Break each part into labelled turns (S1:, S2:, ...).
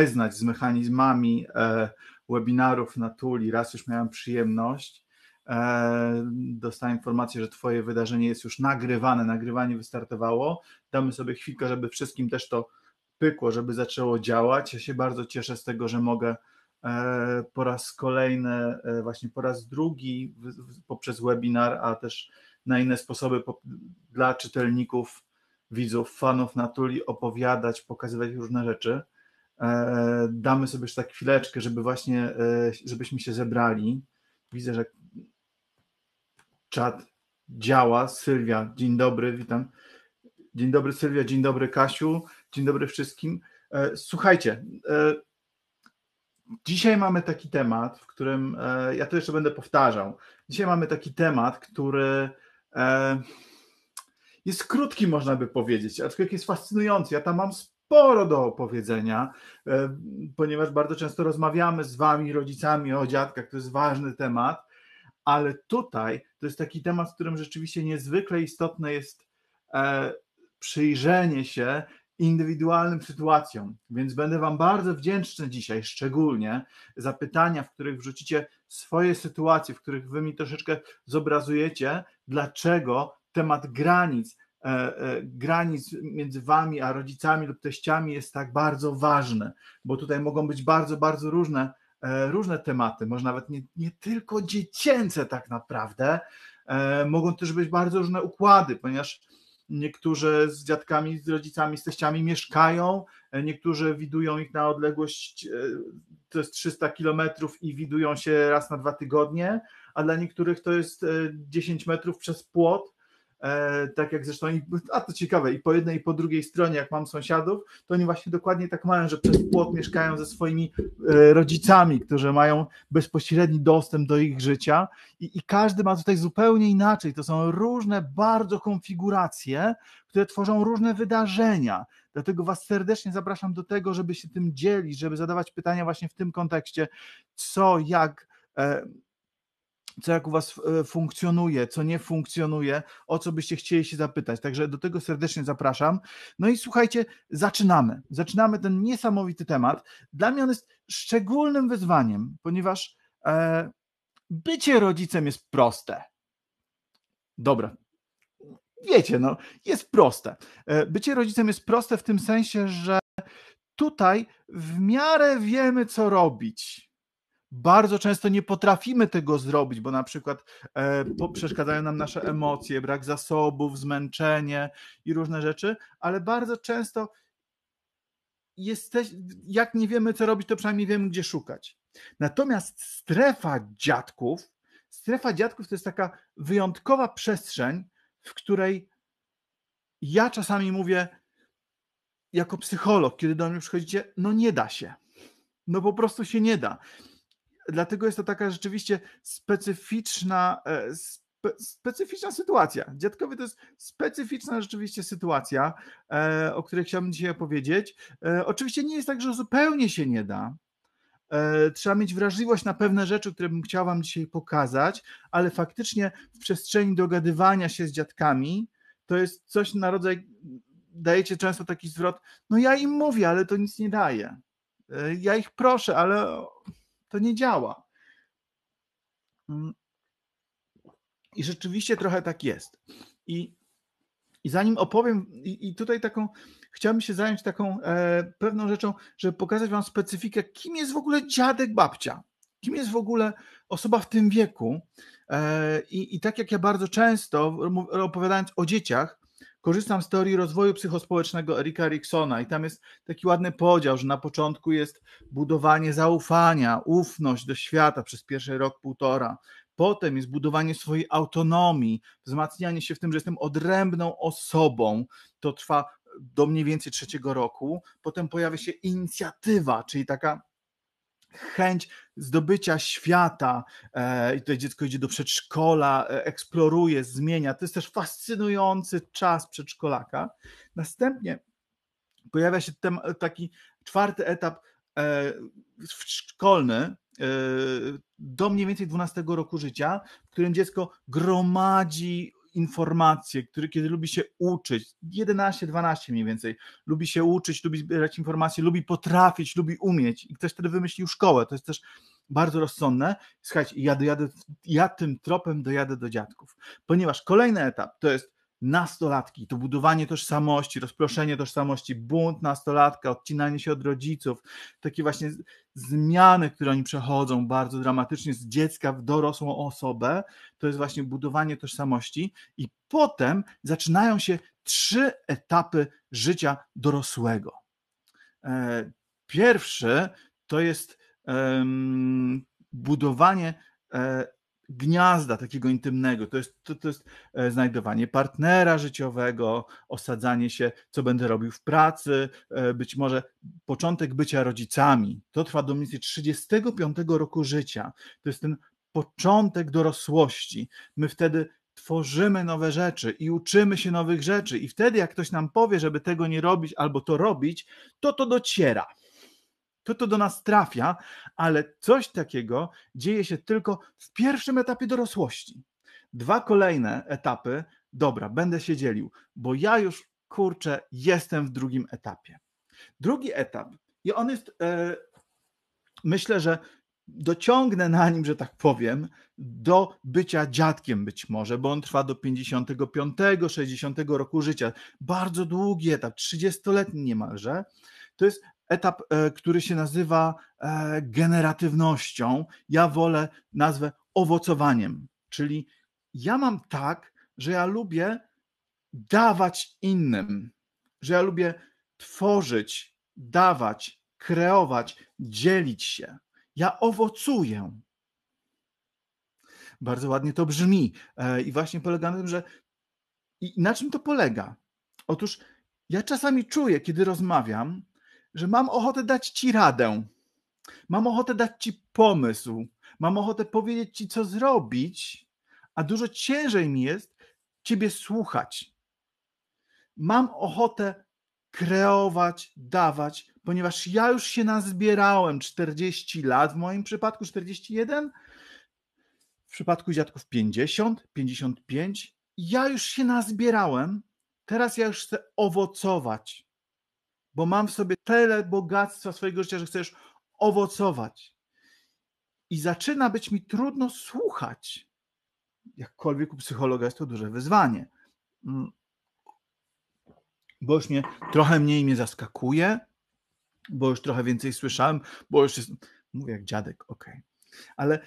S1: zapoznać z mechanizmami e, webinarów na Tuli, raz już miałem przyjemność, e, dostałem informację, że Twoje wydarzenie jest już nagrywane, nagrywanie wystartowało. Damy sobie chwilkę, żeby wszystkim też to pykło, żeby zaczęło działać. Ja się bardzo cieszę z tego, że mogę e, po raz kolejny, właśnie po raz drugi poprzez webinar, a też na inne sposoby dla czytelników, widzów, fanów Natuli opowiadać, pokazywać różne rzeczy. E, damy sobie już tak chwileczkę, żeby właśnie, e, żebyśmy się zebrali. Widzę, że czat działa. Sylwia, dzień dobry, witam. Dzień dobry Sylwia, dzień dobry Kasiu, dzień dobry wszystkim. E, słuchajcie, dzisiaj mamy taki temat, w którym ja to jeszcze będę powtarzał. Dzisiaj mamy taki temat, który jest krótki, można by powiedzieć, aczkolwiek jest fascynujący. Ja tam mam sporo do opowiedzenia, e, ponieważ bardzo często rozmawiamy z wami, rodzicami, o dziadkach, to jest ważny temat, ale tutaj to jest taki temat, w którym rzeczywiście niezwykle istotne jest e, przyjrzenie się indywidualnym sytuacjom. Więc będę Wam bardzo wdzięczny dzisiaj, szczególnie za pytania, w których wrzucicie swoje sytuacje, w których Wy mi troszeczkę zobrazujecie, dlaczego temat granic E, e, granic między wami a rodzicami lub teściami jest tak bardzo ważne, bo tutaj mogą być bardzo, bardzo różne, e, różne tematy, może nawet nie, nie tylko dziecięce tak naprawdę, mogą też być bardzo różne układy, ponieważ niektórzy z dziadkami, z rodzicami, z teściami mieszkają, niektórzy widują ich na odległość to jest 300 kilometrów i widują się raz na dwa tygodnie, a dla niektórych to jest 10 metrów przez płot, E, tak jak zresztą, a to ciekawe, i po jednej i po drugiej stronie, jak mam sąsiadów, to oni właśnie dokładnie tak mają, że przez płot mieszkają ze swoimi e, rodzicami, którzy mają bezpośredni dostęp do ich życia i, i każdy ma tutaj zupełnie inaczej. To są różne bardzo konfiguracje, które tworzą różne wydarzenia. Dlatego Was serdecznie zapraszam do tego, żeby się tym dzielić, żeby zadawać pytania właśnie w tym kontekście, co, jak e, co jak u Was e, funkcjonuje, co nie funkcjonuje, o co byście chcieli się zapytać. Także do tego serdecznie zapraszam. No i słuchajcie, zaczynamy. Zaczynamy ten niesamowity temat. Dla mnie on jest szczególnym wyzwaniem, ponieważ e, bycie rodzicem jest proste. Dobra. Wiecie, no, jest proste. E, bycie rodzicem jest proste w tym sensie, że tutaj w miarę wiemy, co robić bardzo często nie potrafimy tego zrobić, bo na przykład e, przeszkadzają nam nasze emocje, brak zasobów, zmęczenie i różne rzeczy, ale bardzo często jesteś, jak nie wiemy, co robić, to przynajmniej wiemy, gdzie szukać. Natomiast strefa dziadków, strefa dziadków to jest taka wyjątkowa przestrzeń, w której ja czasami mówię, jako psycholog, kiedy do mnie przychodzicie, no nie da się. No po prostu się nie da. Dlatego jest to taka rzeczywiście specyficzna, e, spe, specyficzna sytuacja. Dziadkowie to jest specyficzna rzeczywiście sytuacja, e, o której chciałbym dzisiaj opowiedzieć. E, oczywiście nie jest tak, że zupełnie się nie da. Trzeba mieć wrażliwość na pewne rzeczy, które bym chciał Wam dzisiaj pokazać, ale faktycznie w przestrzeni dogadywania się z dziadkami to jest coś na rodzaj, dajecie często taki zwrot, no ja im mówię, ale to nic nie daje. Ja ich proszę, ale to nie działa. Mm. I rzeczywiście trochę tak jest. I, i zanim opowiem, i, i tutaj taką, chciałbym się zająć taką e, pewną rzeczą, żeby pokazać Wam specyfikę, kim jest w ogóle dziadek babcia, kim jest w ogóle osoba w tym wieku. E, i, I tak jak ja bardzo często, opowiadając o dzieciach, korzystam z teorii rozwoju psychospołecznego Erika Eriksona i tam jest taki ładny podział, że na początku jest budowanie zaufania, ufność do świata przez pierwszy rok, półtora. Potem jest budowanie swojej autonomii, wzmacnianie się w tym, że jestem odrębną osobą. To trwa do mniej więcej trzeciego roku. Potem pojawia się inicjatywa, czyli taka chęć zdobycia świata e, i tutaj dziecko idzie do przedszkola, e, eksploruje, zmienia. To jest też fascynujący czas przedszkolaka. Następnie pojawia się taki czwarty etap e, szkolny do mniej więcej 12 roku życia, w którym dziecko gromadzi informacje, który, kiedy lubi się uczyć, 11-12 mniej więcej, lubi się uczyć, lubi zbierać informacje, lubi potrafić, lubi umieć i ktoś wtedy wymyślił szkołę. To jest też bardzo rozsądne. Słuchajcie, ja, dojadę, ja tym tropem dojadę do dziadków, ponieważ kolejny etap to jest nastolatki, to budowanie tożsamości, rozproszenie tożsamości, bunt nastolatka, odcinanie się od rodziców, takie właśnie zmiany, które oni przechodzą bardzo dramatycznie z dziecka w dorosłą osobę, to jest właśnie budowanie tożsamości i potem zaczynają się trzy etapy życia dorosłego. E, pierwszy to jest budowanie e, gniazda takiego intymnego, to jest, to, to jest e, znajdowanie partnera życiowego, osadzanie się, co będę robił w pracy, e, być może początek bycia rodzicami. To trwa do mniej więcej 35 roku życia. To jest ten początek dorosłości. My wtedy tworzymy nowe rzeczy i uczymy się nowych rzeczy, i wtedy, jak ktoś nam powie, żeby tego nie robić albo to robić, to to dociera to to do nas trafia, ale coś takiego dzieje się tylko w pierwszym etapie dorosłości. Dwa kolejne etapy, dobra, będę się dzielił, bo ja już kurczę, jestem w drugim etapie. Drugi etap, i on jest, yy, myślę, że dociągnę na nim, że tak powiem, do bycia dziadkiem być może, bo on trwa do 55, 60 roku życia. Bardzo długi etap, 30-letni niemalże. To jest etap, e, który się nazywa e, generatywnością. Ja wolę nazwę owocowaniem, czyli ja mam tak, że ja lubię dawać innym, że ja lubię tworzyć, dawać, kreować, dzielić się. Ja owocuję. Bardzo ładnie to brzmi. E, I właśnie polega na tym, że. I na czym to polega? Otóż ja czasami czuję, kiedy rozmawiam, że mam ochotę dać ci radę, mam ochotę dać ci pomysł, mam ochotę powiedzieć ci, co zrobić, a dużo ciężej mi jest ciebie słuchać. Mam ochotę kreować, dawać, ponieważ ja już się nazbierałem 40 lat, w moim przypadku 41, w przypadku dziadków 50, 55. Ja już się nazbierałem, teraz ja już chcę owocować bo mam w sobie tyle bogactwa swojego życia, że chcesz owocować. I zaczyna być mi trudno słuchać. Jakkolwiek u psychologa jest to duże wyzwanie. Mm. Bo już mnie trochę mniej mnie zaskakuje, bo już trochę więcej słyszałem, bo już jest. Mówię jak dziadek, ok. Ale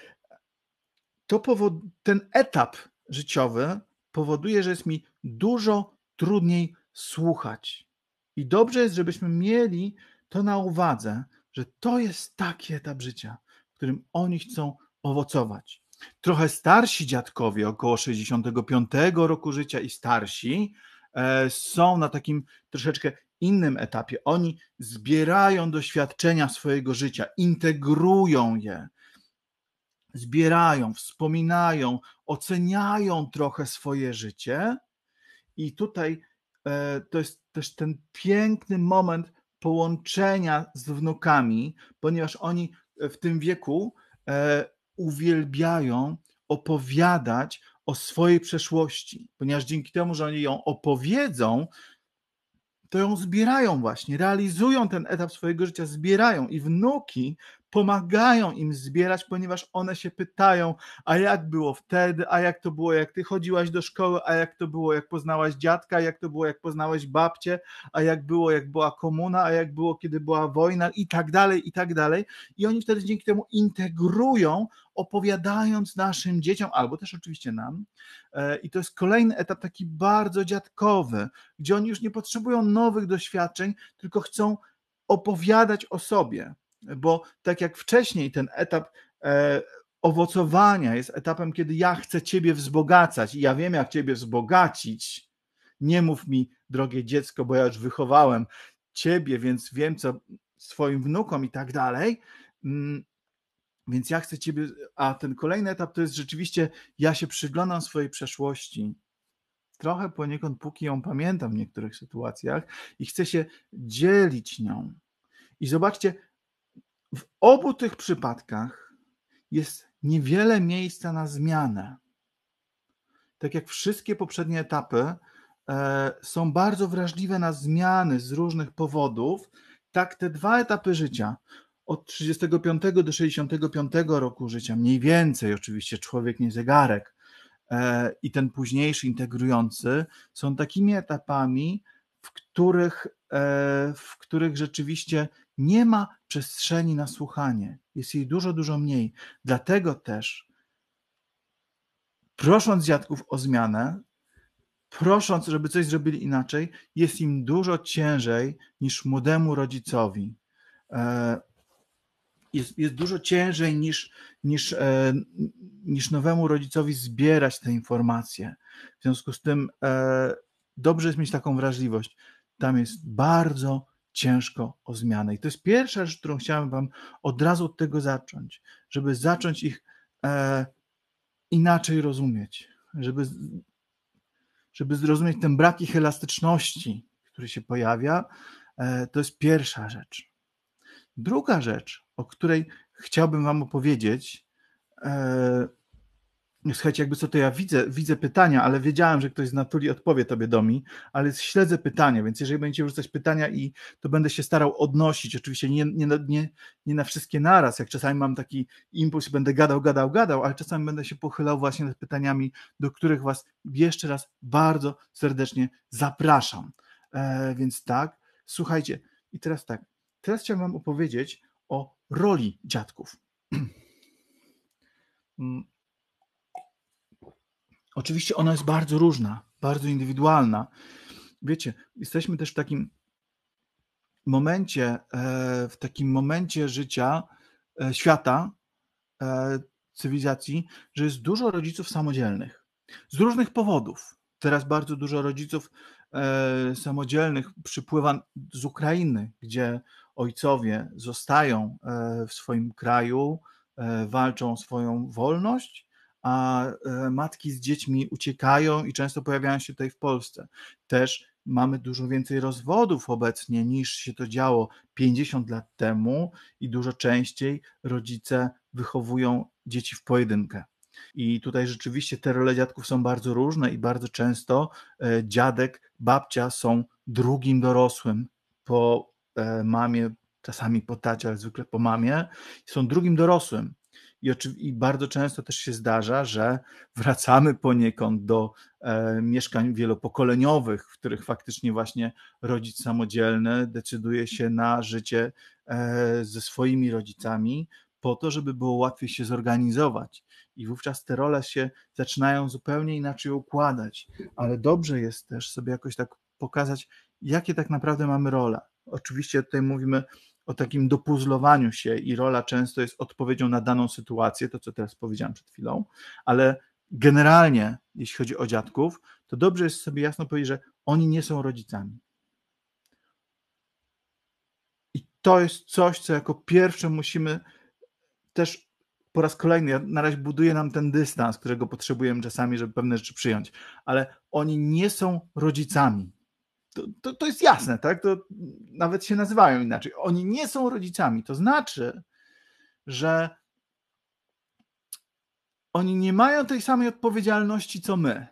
S1: to powod... ten etap życiowy powoduje, że jest mi dużo trudniej słuchać. I dobrze jest, żebyśmy mieli to na uwadze, że to jest taki etap życia, w którym oni chcą owocować. Trochę starsi dziadkowie, około 65 roku życia i starsi, e, są na takim troszeczkę innym etapie. Oni zbierają doświadczenia swojego życia, integrują je, zbierają, wspominają, oceniają trochę swoje życie. I tutaj E, to jest też ten piękny moment połączenia z wnukami, ponieważ oni e, w tym wieku e, uwielbiają opowiadać o swojej przeszłości, ponieważ dzięki temu, że oni ją opowiedzą, to ją zbierają właśnie, realizują ten etap swojego życia, zbierają i wnuki pomagają im zbierać, ponieważ one się pytają, a jak było wtedy, a jak to było, jak ty chodziłaś do szkoły, a jak to było, jak poznałaś dziadka, jak to było, jak poznałeś babcię, a jak było, jak była komuna, a jak było, kiedy była wojna i tak dalej, i tak dalej. I oni wtedy dzięki temu integrują, opowiadając naszym dzieciom, albo też oczywiście nam. E, I to jest kolejny etap taki bardzo dziadkowy, gdzie oni już nie potrzebują nowych doświadczeń, tylko chcą opowiadać o sobie bo tak jak wcześniej ten etap e, owocowania jest etapem, kiedy ja chcę Ciebie wzbogacać i ja wiem, jak Ciebie wzbogacić. Nie mów mi, drogie dziecko, bo ja już wychowałem Ciebie, więc wiem, co swoim wnukom i tak dalej. Mm, więc ja chcę Ciebie, a ten kolejny etap to jest rzeczywiście, ja się przyglądam swojej przeszłości. Trochę poniekąd, póki ją pamiętam w niektórych sytuacjach, i chcę się dzielić nią. I zobaczcie, w obu tych przypadkach jest niewiele miejsca na zmianę. Tak jak wszystkie poprzednie etapy e, są bardzo wrażliwe na zmiany z różnych powodów, tak te dwa etapy życia, od 35 do 65 roku życia, mniej więcej, oczywiście człowiek nie zegarek, e, i ten późniejszy integrujący, są takimi etapami, w których, e, w których rzeczywiście nie ma przestrzeni na słuchanie. Jest jej dużo, dużo mniej. Dlatego też, prosząc dziadków o zmianę, prosząc, żeby coś zrobili inaczej, jest im dużo ciężej niż młodemu rodzicowi. E, jest, jest dużo ciężej niż, niż, e, niż nowemu rodzicowi zbierać te informacje. W związku z tym e, dobrze jest mieć taką wrażliwość. Tam jest bardzo ciężko o zmianę. I to jest pierwsza rzecz, którą chciałem Wam od razu od tego zacząć, żeby zacząć ich e, inaczej rozumieć, żeby, żeby zrozumieć ten brak ich elastyczności, który się pojawia. E, to jest pierwsza rzecz. Druga rzecz, o której chciałbym Wam opowiedzieć, e, Słuchajcie, jakby co to ja widzę, widzę pytania, ale wiedziałem, że ktoś z naturi odpowie tobie do mi, ale śledzę pytania, więc jeżeli będziecie wrzucać pytania i to będę się starał odnosić, oczywiście nie, nie, nie, nie na wszystkie naraz, jak czasami mam taki impuls, będę gadał, gadał, gadał, ale czasami będę się pochylał właśnie nad pytaniami, do których was jeszcze raz bardzo serdecznie zapraszam. E, więc tak, słuchajcie, i teraz tak, teraz chciałem wam opowiedzieć o roli dziadków. Mm. Oczywiście ona jest bardzo różna, bardzo indywidualna. Wiecie, jesteśmy też w takim momencie, e, w takim momencie życia e, świata, e, cywilizacji, że jest dużo rodziców samodzielnych. Z różnych powodów. Teraz bardzo dużo rodziców samodzielnych przypływa z Ukrainy, gdzie ojcowie zostają w swoim kraju, walczą o swoją wolność a e, matki z dziećmi uciekają i często pojawiają się tutaj w Polsce. Też mamy dużo więcej rozwodów obecnie niż się to działo 50 lat temu i dużo częściej rodzice wychowują dzieci w pojedynkę. I tutaj rzeczywiście te role dziadków są bardzo różne i bardzo często e, dziadek, babcia są drugim dorosłym po e, mamie, czasami po tacie, ale zwykle po mamie, są drugim dorosłym. I, i bardzo często też się zdarza, że wracamy poniekąd do e, mieszkań wielopokoleniowych, w których faktycznie właśnie rodzic samodzielny decyduje się na życie e, ze swoimi rodzicami, po to, żeby było łatwiej się zorganizować. I wówczas te role się zaczynają zupełnie inaczej układać, ale dobrze jest też sobie jakoś tak pokazać, jakie tak naprawdę mamy role. Oczywiście tutaj mówimy o takim dopuzlowaniu się i rola często jest odpowiedzią na daną sytuację, to co teraz powiedziałem przed chwilą, ale generalnie, jeśli chodzi o dziadków, to dobrze jest sobie jasno powiedzieć, że oni nie są rodzicami. I to jest coś, co jako pierwsze musimy też po raz kolejny, ja na razie buduje nam ten dystans, którego potrzebujemy czasami, żeby pewne rzeczy przyjąć, ale oni nie są rodzicami to, to, to jest jasne, tak? To nawet się nazywają inaczej. Oni nie są rodzicami. To znaczy, że oni nie mają tej samej odpowiedzialności co my.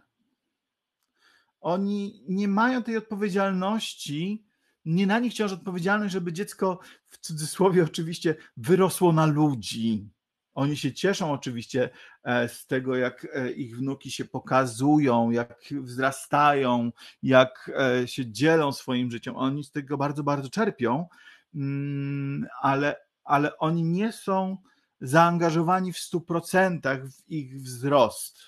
S1: Oni nie mają tej odpowiedzialności, nie na nich ciąży odpowiedzialność, żeby dziecko w cudzysłowie oczywiście wyrosło na ludzi. Oni się cieszą oczywiście e, z tego, jak e, ich wnuki się pokazują, jak wzrastają, jak e, się dzielą swoim życiem. Oni z tego bardzo, bardzo czerpią, mm, ale, ale oni nie są zaangażowani w 100% w ich wzrost.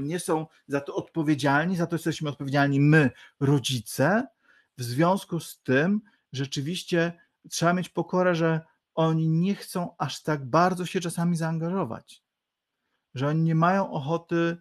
S1: Nie są za to odpowiedzialni, za to jesteśmy odpowiedzialni my, rodzice. W związku z tym rzeczywiście trzeba mieć pokorę, że oni nie chcą aż tak bardzo się czasami zaangażować, że oni nie mają ochoty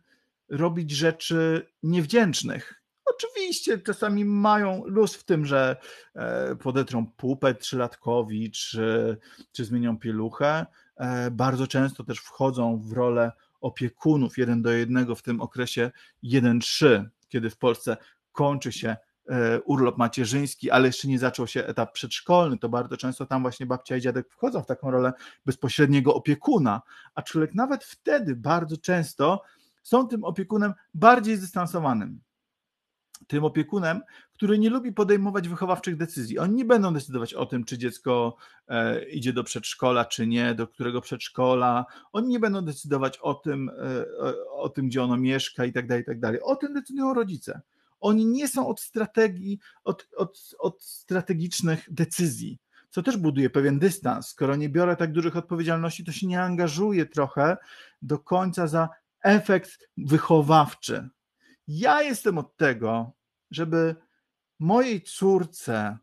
S1: robić rzeczy niewdzięcznych. Oczywiście czasami mają luz w tym, że e, podetrą pupę trzylatkowi, czy, czy zmienią pieluchę. E, bardzo często też wchodzą w rolę opiekunów jeden do jednego w tym okresie 1-3, kiedy w Polsce kończy się E, urlop macierzyński, ale jeszcze nie zaczął się etap przedszkolny, to bardzo często tam właśnie babcia i dziadek wchodzą w taką rolę bezpośredniego opiekuna, a człowiek nawet wtedy bardzo często są tym opiekunem bardziej zdystansowanym. Tym opiekunem, który nie lubi podejmować wychowawczych decyzji. Oni nie będą decydować o tym, czy dziecko e, idzie do przedszkola, czy nie, do którego przedszkola. Oni nie będą decydować o tym, e, o tym gdzie ono mieszka i tak dalej, i tak dalej. O tym decydują rodzice oni nie są od strategii, od, od, od strategicznych decyzji co też buduje pewien dystans. Skoro nie biorę tak dużych odpowiedzialności, to się nie angażuję trochę do końca za efekt wychowawczy. Ja jestem od tego, żeby mojej córce,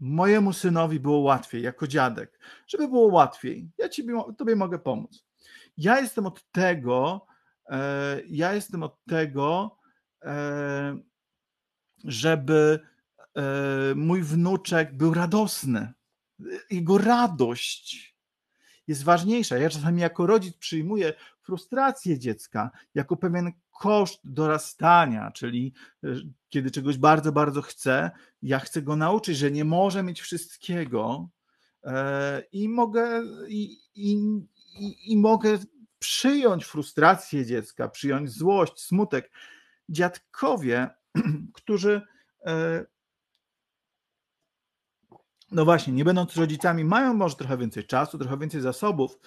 S1: mojemu synowi było łatwiej, jako dziadek, żeby było łatwiej. Ja ciebie, tobie mogę pomóc. Ja jestem od tego, e, ja jestem od tego, e, żeby e, mój wnuczek był radosny. Jego radość jest ważniejsza. Ja czasami jako rodzic przyjmuję frustrację dziecka jako pewien koszt dorastania, czyli e, kiedy czegoś bardzo, bardzo chcę, ja chcę go nauczyć, że nie może mieć wszystkiego e, i mogę, i, i, i, i mogę przyjąć frustrację dziecka, przyjąć złość, smutek. Dziadkowie którzy e, no właśnie, nie będąc rodzicami, mają może trochę więcej czasu, trochę więcej zasobów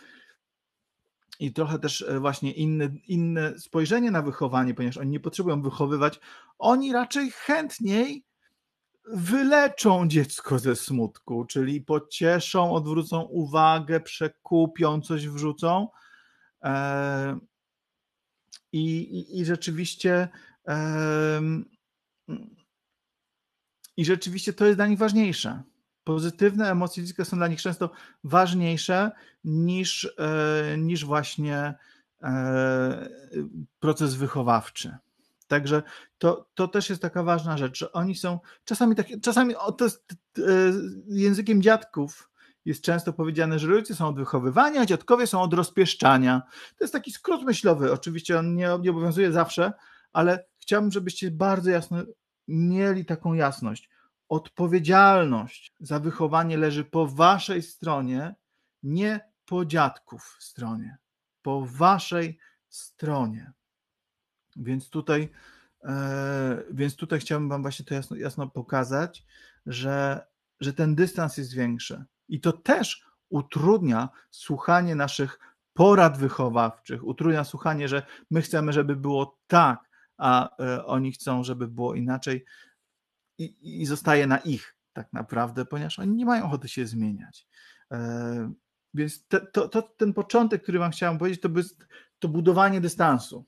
S1: i trochę też e, właśnie inne, inne spojrzenie na wychowanie, ponieważ oni nie potrzebują wychowywać. Oni raczej chętniej wyleczą dziecko ze smutku, czyli pocieszą, odwrócą uwagę, przekupią, coś wrzucą. E, I, i, i rzeczywiście i rzeczywiście to jest dla nich ważniejsze. Pozytywne emocje dziecka są dla nich często ważniejsze niż, e, niż właśnie e, proces wychowawczy. Także to, to też jest taka ważna rzecz, że oni są czasami takie, czasami o, to jest, e, językiem dziadków jest często powiedziane, że rodzice są od wychowywania, a dziadkowie są od rozpieszczania. To jest taki skrót myślowy, oczywiście on nie, nie obowiązuje zawsze, ale chciałbym, żebyście bardzo jasno mieli taką jasność. Odpowiedzialność za wychowanie leży po waszej stronie, nie po dziadków stronie. Po waszej stronie. Więc tutaj, e, więc tutaj chciałbym wam właśnie to jasno, jasno pokazać, że, że ten dystans jest większy. I to też utrudnia słuchanie naszych porad wychowawczych, utrudnia słuchanie, że my chcemy, żeby było tak, a e, oni chcą, żeby było inaczej i, i zostaje na ich tak naprawdę, ponieważ oni nie mają ochoty się zmieniać. E, więc te, to, to, ten początek, który Wam chciałem powiedzieć, to, by, to budowanie dystansu.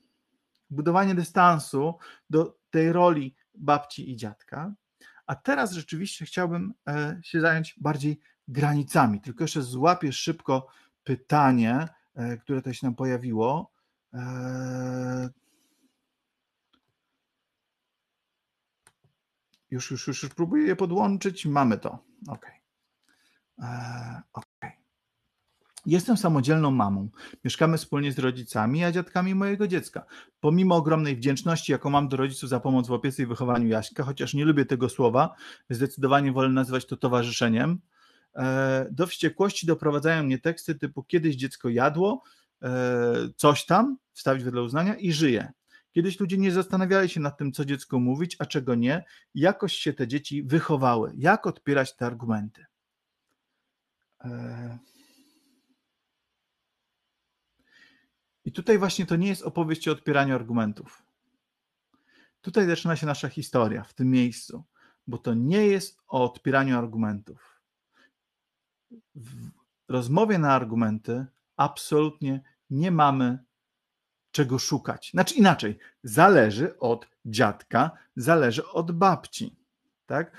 S1: Budowanie dystansu do tej roli babci i dziadka. A teraz rzeczywiście chciałbym e, się zająć bardziej granicami. Tylko jeszcze złapię szybko pytanie, które też nam pojawiło. Już, już, już, już próbuję je podłączyć. Mamy to. OK. E, OK. Jestem samodzielną mamą. Mieszkamy wspólnie z rodzicami, a dziadkami mojego dziecka. Pomimo ogromnej wdzięczności, jaką mam do rodziców za pomoc w opiece i wychowaniu Jaśka, chociaż nie lubię tego słowa, zdecydowanie wolę nazywać to towarzyszeniem, e, do wściekłości doprowadzają mnie teksty typu kiedyś dziecko jadło, e, coś tam, wstawić wedle uznania i żyje. Kiedyś ludzie nie zastanawiali się nad tym, co dziecko mówić, a czego nie. Jakoś się te dzieci wychowały. Jak odpierać te argumenty? E, I tutaj właśnie to nie jest opowieść o odpieraniu argumentów. Tutaj zaczyna się nasza historia w tym miejscu, bo to nie jest o odpieraniu argumentów. W rozmowie na argumenty absolutnie nie mamy czego szukać. Znaczy inaczej, zależy od dziadka, zależy od babci. Tak?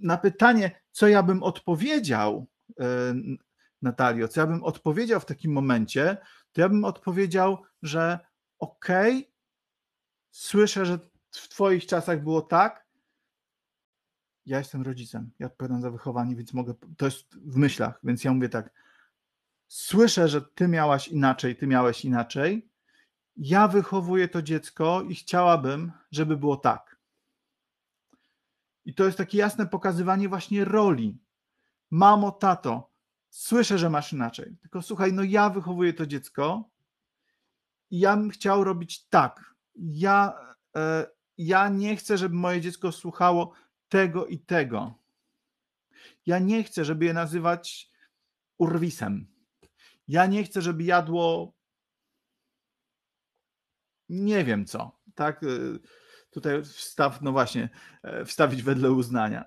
S1: Na pytanie, co ja bym odpowiedział, e, Natalio, co ja bym odpowiedział w takim momencie, to ja bym odpowiedział, że okej, okay, słyszę, że w Twoich czasach było tak. Ja jestem rodzicem, ja odpowiadam za wychowanie, więc mogę. To jest w myślach, więc ja mówię tak. Słyszę, że ty miałaś inaczej, ty miałeś inaczej ja wychowuję to dziecko i chciałabym, żeby było tak. I to jest takie jasne pokazywanie właśnie roli. Mamo, tato, słyszę, że masz inaczej. Tylko słuchaj, no ja wychowuję to dziecko i ja bym chciał robić tak. Ja, e, ja nie chcę, żeby moje dziecko słuchało tego i tego. Ja nie chcę, żeby je nazywać urwisem. Ja nie chcę, żeby jadło nie wiem co, tak? Y, tutaj wstaw, no właśnie, e, wstawić wedle uznania.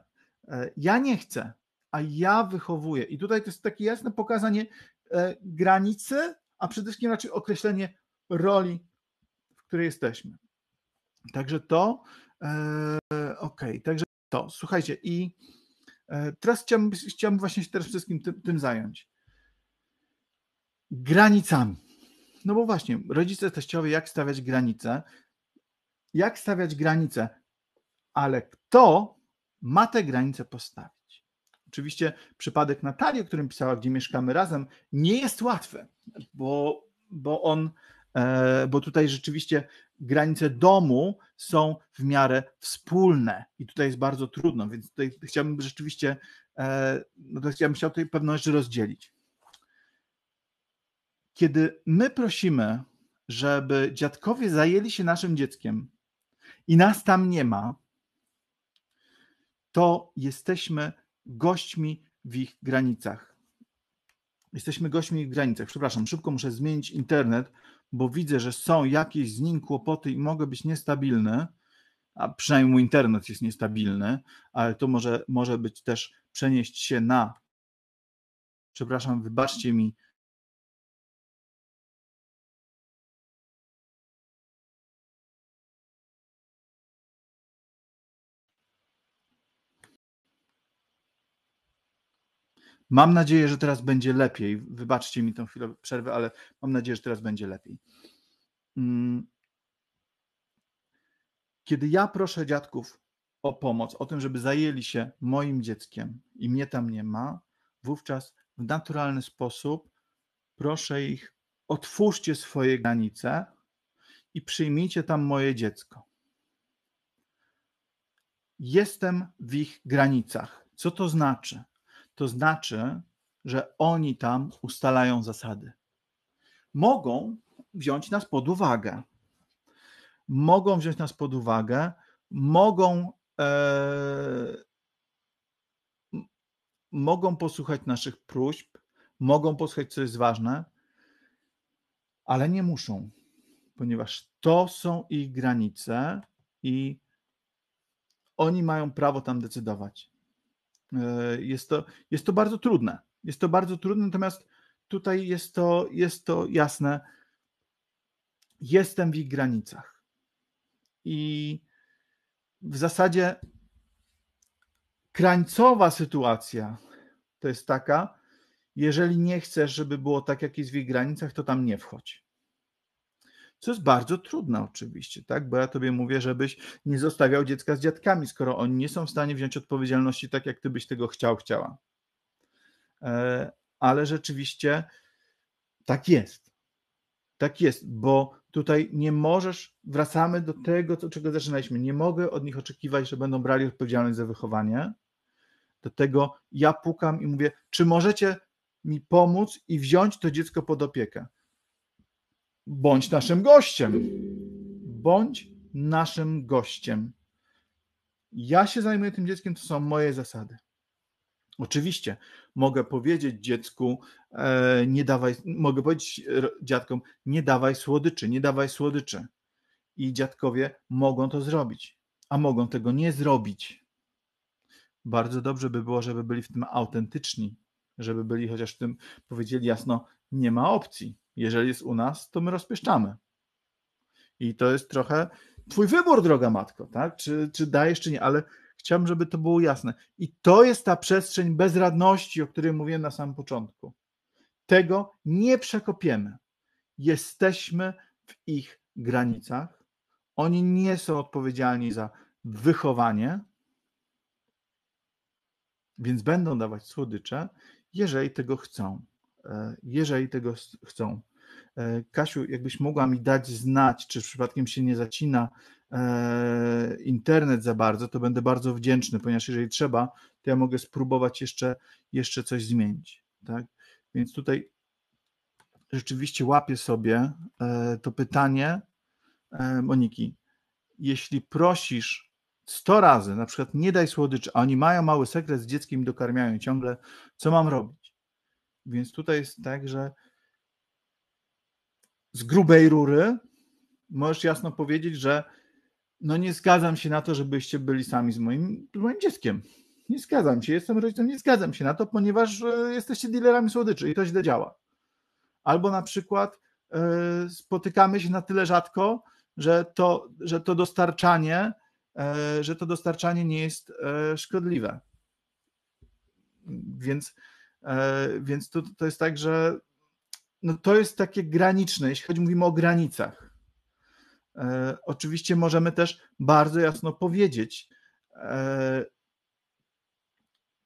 S1: E, ja nie chcę, a ja wychowuję. I tutaj to jest takie jasne pokazanie e, granicy, a przede wszystkim raczej określenie roli, w której jesteśmy. Także to, okej, okay, także to, słuchajcie, i teraz chciałbym, chciałbym właśnie się teraz wszystkim tym, tym zająć. Granicami no bo właśnie, rodzice teściowie, jak stawiać granice? Jak stawiać granice? Ale kto ma te granice postawić? Oczywiście przypadek Natalii, o którym pisała, gdzie mieszkamy razem, nie jest łatwy, bo, bo on, e, bo tutaj rzeczywiście granice domu są w miarę wspólne i tutaj jest bardzo trudno, więc tutaj chciałbym rzeczywiście, e, no to chciałbym się o tej pewności rozdzielić. Kiedy my prosimy, żeby dziadkowie zajęli się naszym dzieckiem i nas tam nie ma, to jesteśmy gośćmi w ich granicach. Jesteśmy gośćmi w ich granicach. Przepraszam, szybko muszę zmienić internet, bo widzę, że są jakieś z nim kłopoty i mogę być niestabilny, a przynajmniej mój internet jest niestabilny, ale to może, może być też przenieść się na. Przepraszam, wybaczcie mi Mam nadzieję, że teraz będzie lepiej. Wybaczcie mi tą chwilę przerwę, ale mam nadzieję, że teraz będzie lepiej. Mm. Kiedy ja proszę dziadków o pomoc, o tym, żeby zajęli się moim dzieckiem i mnie tam nie ma, wówczas w naturalny sposób proszę ich, otwórzcie swoje granice i przyjmijcie tam moje dziecko. Jestem w ich granicach. Co to znaczy? to znaczy, że oni tam ustalają zasady. Mogą wziąć nas pod uwagę. Mogą wziąć nas pod uwagę, mogą, e, mogą posłuchać naszych próśb, mogą posłuchać, co jest ważne, ale nie muszą, ponieważ to są ich granice i oni mają prawo tam decydować. E, jest to, jest to bardzo trudne. Jest to bardzo trudne, natomiast tutaj jest to, jest to jasne. Jestem w ich granicach. I w zasadzie krańcowa sytuacja to jest taka, jeżeli nie chcesz, żeby było tak, jak jest w ich granicach, to tam nie wchodź co jest bardzo trudne oczywiście, tak? Bo ja tobie mówię, żebyś nie zostawiał dziecka z dziadkami, skoro oni nie są w stanie wziąć odpowiedzialności tak, jak ty byś tego chciał, chciała. E, ale rzeczywiście tak jest. Tak jest, bo tutaj nie możesz, wracamy do tego, co, czego zaczynaliśmy. Nie mogę od nich oczekiwać, że będą brali odpowiedzialność za wychowanie. Do tego ja pukam i mówię, czy możecie mi pomóc i wziąć to dziecko pod opiekę? bądź naszym gościem. Bądź naszym gościem. Ja się zajmuję tym dzieckiem, to są moje zasady. Oczywiście mogę powiedzieć dziecku, e, nie dawaj, mogę powiedzieć dziadkom, nie dawaj słodyczy, nie dawaj słodyczy. I dziadkowie mogą to zrobić, a mogą tego nie zrobić. Bardzo dobrze by było, żeby byli w tym autentyczni, żeby byli chociaż w tym powiedzieli jasno, nie ma opcji jeżeli jest u nas, to my rozpieszczamy. I to jest trochę twój wybór, droga matko, tak? Czy, czy dajesz, czy nie, ale chciałbym, żeby to było jasne. I to jest ta przestrzeń bezradności, o której mówiłem na samym początku. Tego nie przekopiemy. Jesteśmy w ich granicach. Oni nie są odpowiedzialni za wychowanie, więc będą dawać słodycze, jeżeli tego chcą. E, jeżeli tego chcą. E, Kasiu, jakbyś mogła mi dać znać, czy przypadkiem się nie zacina e, internet za bardzo, to będę bardzo wdzięczny, ponieważ jeżeli trzeba, to ja mogę spróbować jeszcze, jeszcze coś zmienić. Tak? Więc tutaj rzeczywiście łapię sobie to pytanie Moniki. Jeśli prosisz 100 razy, na przykład nie daj słodyczy, a oni mają mały sekret z dzieckiem i dokarmiają ciągle, co mam robić? Więc tutaj jest tak, że z grubej rury możesz jasno powiedzieć, że no nie zgadzam się na to, żebyście byli sami z moim, moim dzieckiem. Nie zgadzam się, jestem rodzicem, nie zgadzam się na to, ponieważ e, jesteście dealerami słodyczy i to źle działa. Albo na przykład e, spotykamy się na tyle rzadko, że to, że to dostarczanie, e, że to dostarczanie nie jest szkodliwe. Więc E, więc to, to jest tak, że no to jest takie graniczne, jeśli chodzi, mówimy o granicach. E, oczywiście możemy też bardzo jasno powiedzieć, e,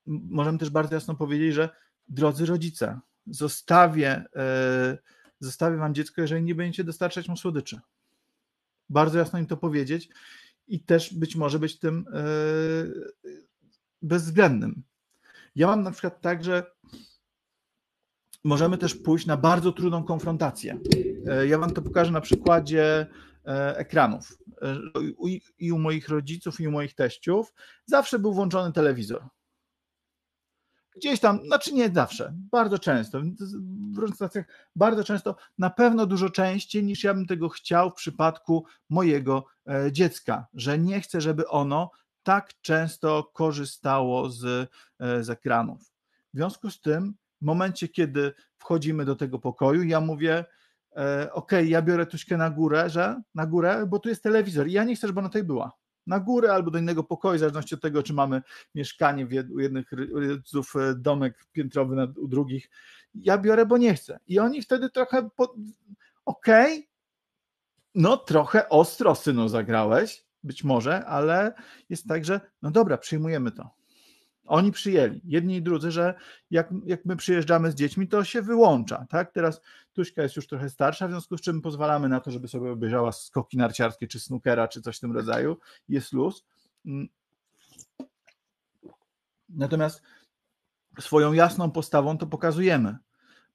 S1: możemy też bardzo jasno powiedzieć, że drodzy rodzice, zostawię, zostawię wam dziecko, jeżeli nie będziecie dostarczać mu słodyczy. Bardzo jasno im to powiedzieć i też być może być tym bezwzględnym. Ja mam na przykład tak, że możemy też pójść na bardzo trudną konfrontację. E, ja Wam to pokażę na przykładzie e, ekranów. E, I u moich rodziców, i u moich teściów zawsze był włączony telewizor. Gdzieś tam, znaczy nie zawsze, bardzo często, w różnych sytuacjach, bardzo często, na pewno dużo częściej niż ja bym tego chciał w przypadku mojego dziecka, że nie chcę, żeby ono tak często korzystało z, e, z ekranów. W związku z tym, w momencie, kiedy wchodzimy do tego pokoju, ja mówię, e, OK, ja biorę tuśkę na górę, że na górę, bo tu jest telewizor i ja nie chcę, żeby ona tutaj była. Na górę albo do innego pokoju, w zależności od tego, czy mamy mieszkanie u jednych rodziców, e, domek piętrowy na, u drugich. Ja biorę, bo nie chcę. I oni wtedy trochę. Okej, OK, no trochę ostro synu zagrałeś, być może, ale jest tak, że no dobra, przyjmujemy to. Oni przyjęli, jedni i drudzy, że jak, jak my przyjeżdżamy z dziećmi, to się wyłącza, tak? Teraz Tuśka jest już trochę starsza, w związku z czym pozwalamy na to, żeby sobie obejrzała skoki narciarskie, czy snookera, czy coś w tym rodzaju. Jest luz. Mm. Natomiast swoją jasną postawą to pokazujemy.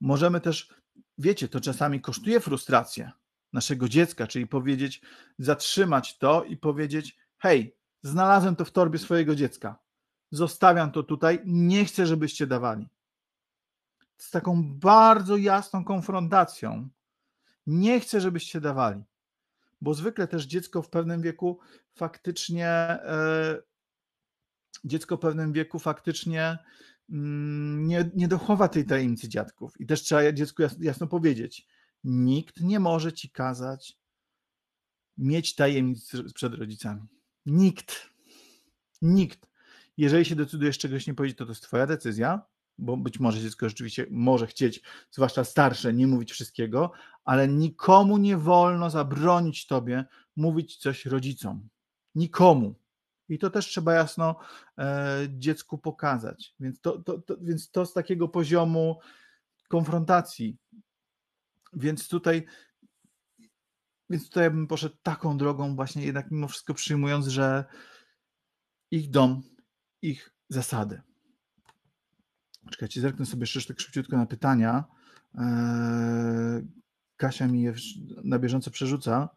S1: Możemy też, wiecie, to czasami kosztuje frustrację, naszego dziecka, czyli powiedzieć, zatrzymać to i powiedzieć: Hej, znalazłem to w torbie swojego dziecka. Zostawiam to tutaj, nie chcę, żebyście dawali. Z taką bardzo jasną konfrontacją. Nie chcę, żebyście dawali. Bo zwykle też dziecko w pewnym wieku faktycznie, e, dziecko w pewnym wieku faktycznie mm, nie, nie dochowa tej tajemnicy dziadków. I też trzeba dziecku jasno powiedzieć. Nikt nie może ci kazać mieć tajemnic przed rodzicami. Nikt. Nikt. Jeżeli się decydujesz czegoś nie powiedzieć, to to jest Twoja decyzja, bo być może dziecko rzeczywiście może chcieć, zwłaszcza starsze, nie mówić wszystkiego, ale nikomu nie wolno zabronić Tobie mówić coś rodzicom. Nikomu. I to też trzeba jasno e, dziecku pokazać. Więc to, to, to, więc to z takiego poziomu konfrontacji więc tutaj więc tutaj bym poszedł taką drogą, właśnie jednak mimo wszystko przyjmując, że ich dom, ich zasady. Czekajcie, zerknę sobie jeszcze tak szybciutko na pytania. Eee, Kasia mi je na bieżąco przerzuca.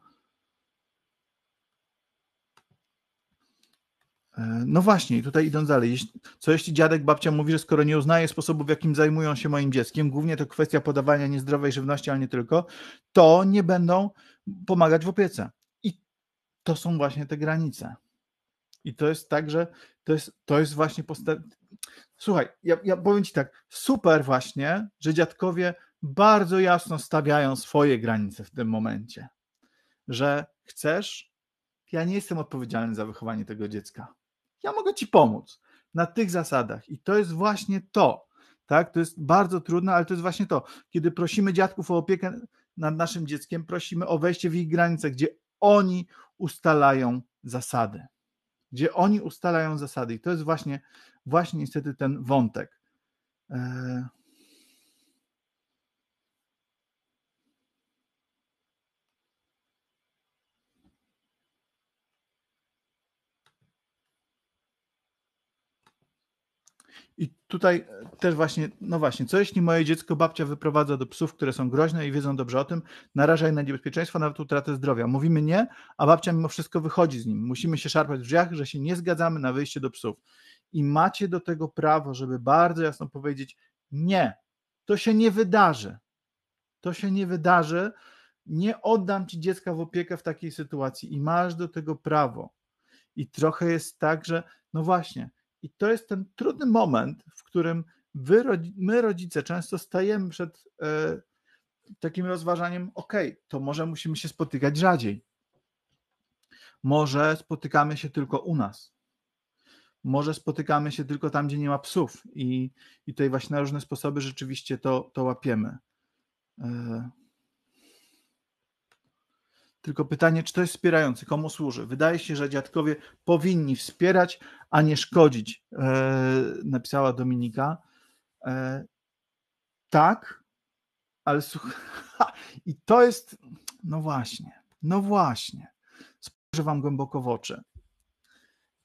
S1: E, no właśnie, tutaj idąc dalej, co jeśli dziadek, babcia mówi, że skoro nie uznaje sposobu, w jakim zajmują się moim dzieckiem, głównie to kwestia podawania niezdrowej żywności, ale nie tylko, to nie będą pomagać w opiece. I to są właśnie te granice. I to jest tak, że to jest, to jest właśnie postęp. Słuchaj, ja, ja powiem Ci tak, super właśnie, że dziadkowie bardzo jasno stawiają swoje granice w tym momencie, że chcesz, ja nie jestem odpowiedzialny za wychowanie tego dziecka ja mogę ci pomóc na tych zasadach. I to jest właśnie to, tak? To jest bardzo trudne, ale to jest właśnie to. Kiedy prosimy dziadków o opiekę nad naszym dzieckiem, prosimy o wejście w ich granice, gdzie oni ustalają zasady. Gdzie oni ustalają zasady. I to jest właśnie, właśnie niestety ten wątek. Eee tutaj e, też właśnie, no właśnie, co jeśli moje dziecko babcia wyprowadza do psów, które są groźne i wiedzą dobrze o tym, narażaj na niebezpieczeństwo, nawet utratę zdrowia. Mówimy nie, a babcia mimo wszystko wychodzi z nim. Musimy się szarpać w drzwiach, że się nie zgadzamy na wyjście do psów. I macie do tego prawo, żeby bardzo jasno powiedzieć nie, to się nie wydarzy. To się nie wydarzy. Nie oddam ci dziecka w opiekę w takiej sytuacji i masz do tego prawo. I trochę jest tak, że no właśnie, i to jest ten trudny moment, w którym wy, my, rodzice, często stajemy przed e, takim rozważaniem: OK, to może musimy się spotykać rzadziej. Może spotykamy się tylko u nas. Może spotykamy się tylko tam, gdzie nie ma psów, i, i tutaj właśnie na różne sposoby rzeczywiście to, to łapiemy. E, tylko pytanie, czy to jest wspierający, komu służy? Wydaje się, że dziadkowie powinni wspierać, a nie szkodzić, e, napisała Dominika. E, tak, ale słuchaj. I to jest. No właśnie, no właśnie. Spojrzę wam głęboko w oczy.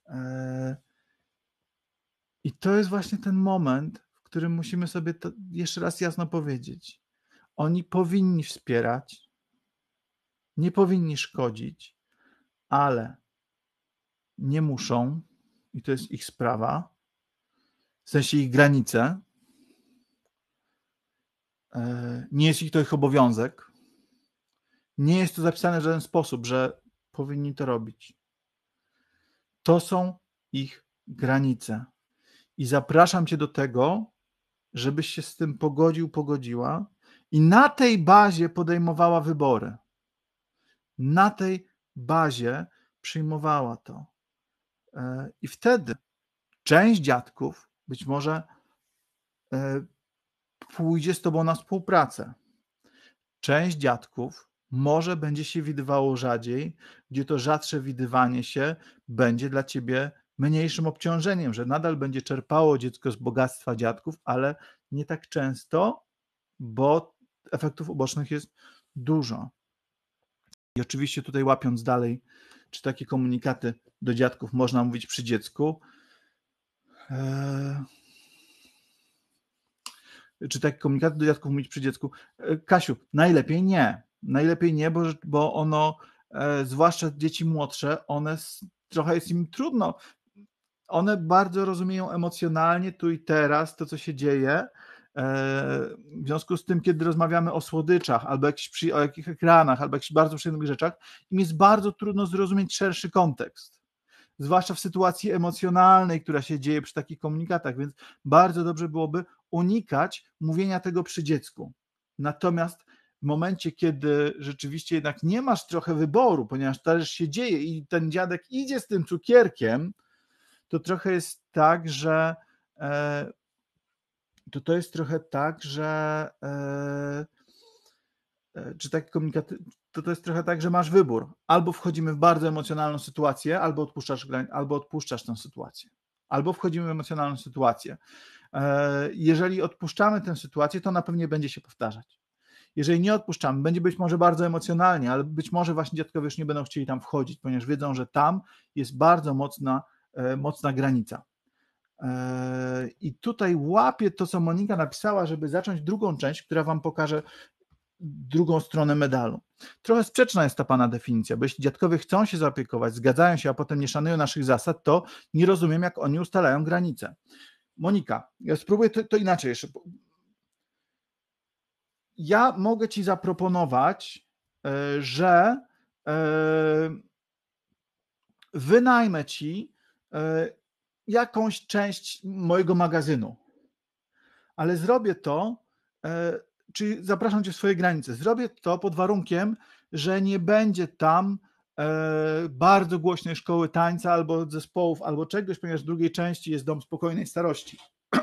S1: E, I to jest właśnie ten moment, w którym musimy sobie jeszcze raz jasno powiedzieć. Oni powinni wspierać, nie powinni szkodzić, ale nie muszą, i to jest ich sprawa, w sensie ich granice. E, nie jest ich to ich obowiązek. Nie jest to zapisane w żaden sposób, że powinni to robić. To są ich granice. I zapraszam Cię do tego, żebyś się z tym pogodził, pogodziła i na tej bazie podejmowała wybory na tej bazie przyjmowała to. E, I wtedy część dziadków być może e, pójdzie z tobą na współpracę. Część dziadków może będzie się widywało rzadziej, gdzie to rzadsze widywanie się będzie dla ciebie mniejszym obciążeniem, że nadal będzie czerpało dziecko z bogactwa dziadków, ale nie tak często, bo efektów ubocznych jest dużo. I oczywiście tutaj łapiąc dalej, czy takie komunikaty do dziadków można mówić przy dziecku? Eee... Czy takie komunikaty do dziadków mówić przy dziecku? Eee, Kasiu, najlepiej nie. Najlepiej nie, bo, bo ono, e, zwłaszcza dzieci młodsze, one trochę jest im trudno. One bardzo rozumieją emocjonalnie tu i teraz to, co się dzieje E, w związku z tym, kiedy rozmawiamy o słodyczach, albo przy, o jakich ekranach, albo jakichś bardzo przyjemnych rzeczach, im jest bardzo trudno zrozumieć szerszy kontekst. Zwłaszcza w sytuacji emocjonalnej, która się dzieje przy takich komunikatach, więc bardzo dobrze byłoby unikać mówienia tego przy dziecku. Natomiast w momencie, kiedy rzeczywiście jednak nie masz trochę wyboru, ponieważ ta rzecz się dzieje i ten dziadek idzie z tym cukierkiem, to trochę jest tak, że e, to to jest trochę tak, że e, e, czy tak komunikaty, to to jest trochę tak, że masz wybór. Albo wchodzimy w bardzo emocjonalną sytuację, albo odpuszczasz, albo odpuszczasz tę sytuację. Albo wchodzimy w emocjonalną sytuację. E, jeżeli odpuszczamy tę sytuację, to na pewno będzie się powtarzać. Jeżeli nie odpuszczamy, będzie być może bardzo emocjonalnie, ale być może właśnie dziadkowie już nie będą chcieli tam wchodzić, ponieważ wiedzą, że tam jest bardzo mocna, mocna granica. E, I tutaj łapię to, co Monika napisała, żeby zacząć drugą część, która Wam pokaże drugą stronę medalu. Trochę sprzeczna jest ta Pana definicja, bo jeśli dziadkowie chcą się zaopiekować, zgadzają się, a potem nie szanują naszych zasad, to nie rozumiem, jak oni ustalają granice. Monika, ja spróbuję to, to inaczej jeszcze. Ja mogę Ci zaproponować, e, że e, wynajmę Ci jakąś część mojego magazynu. Ale zrobię to, e, czyli zapraszam cię w swoje granice. Zrobię to pod warunkiem, że nie będzie tam e, bardzo głośnej szkoły tańca albo zespołów, albo czegoś, ponieważ w drugiej części jest dom spokojnej starości.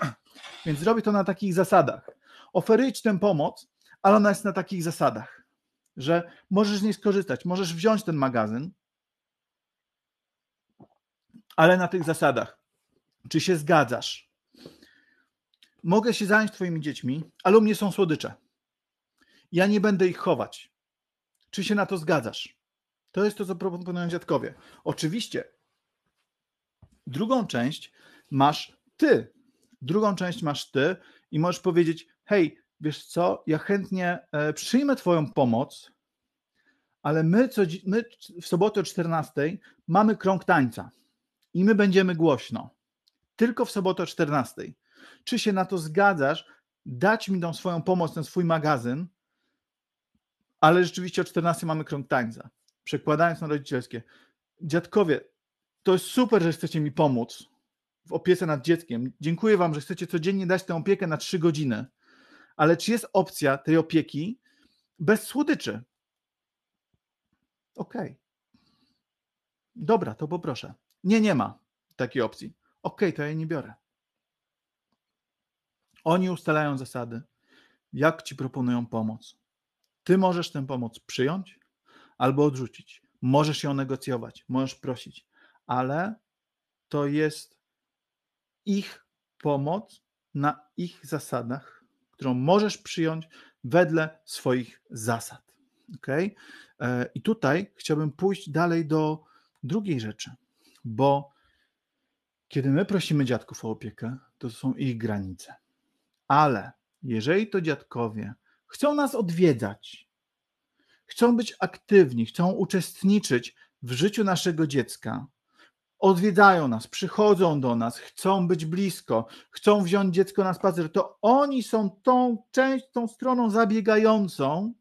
S1: Więc zrobię to na takich zasadach. Oferuję ci tę pomoc, ale ona jest na takich zasadach, że możesz z niej skorzystać, możesz wziąć ten magazyn, ale na tych zasadach. Czy się zgadzasz? Mogę się zająć Twoimi dziećmi, ale u mnie są słodycze. Ja nie będę ich chować. Czy się na to zgadzasz? To jest to, co proponują dziadkowie. Oczywiście, drugą część masz ty. Drugą część masz ty i możesz powiedzieć: Hej, wiesz co, ja chętnie e, przyjmę Twoją pomoc, ale my, co, my w sobotę o 14 mamy krąg tańca i my będziemy głośno tylko w sobotę o 14. Czy się na to zgadzasz? Dać mi tą swoją pomoc, ten swój magazyn, ale rzeczywiście o 14 mamy krąg tańca. Przekładając na rodzicielskie. Dziadkowie, to jest super, że chcecie mi pomóc w opiece nad dzieckiem. Dziękuję wam, że chcecie codziennie dać tę opiekę na 3 godziny. Ale czy jest opcja tej opieki bez słodyczy? Okej. Okay. Dobra, to poproszę. Nie, nie ma takiej opcji. Okej, okay, to ja nie biorę. Oni ustalają zasady, jak ci proponują pomoc. Ty możesz tę pomoc przyjąć albo odrzucić. Możesz ją negocjować, możesz prosić, ale to jest ich pomoc na ich zasadach, którą możesz przyjąć wedle swoich zasad. Okay? E, I tutaj chciałbym pójść dalej do drugiej rzeczy, bo kiedy my prosimy dziadków o opiekę, to są ich granice. Ale jeżeli to dziadkowie chcą nas odwiedzać, chcą być aktywni, chcą uczestniczyć w życiu naszego dziecka, odwiedzają nas, przychodzą do nas, chcą być blisko, chcą wziąć dziecko na spacer, to oni są tą część, tą stroną zabiegającą.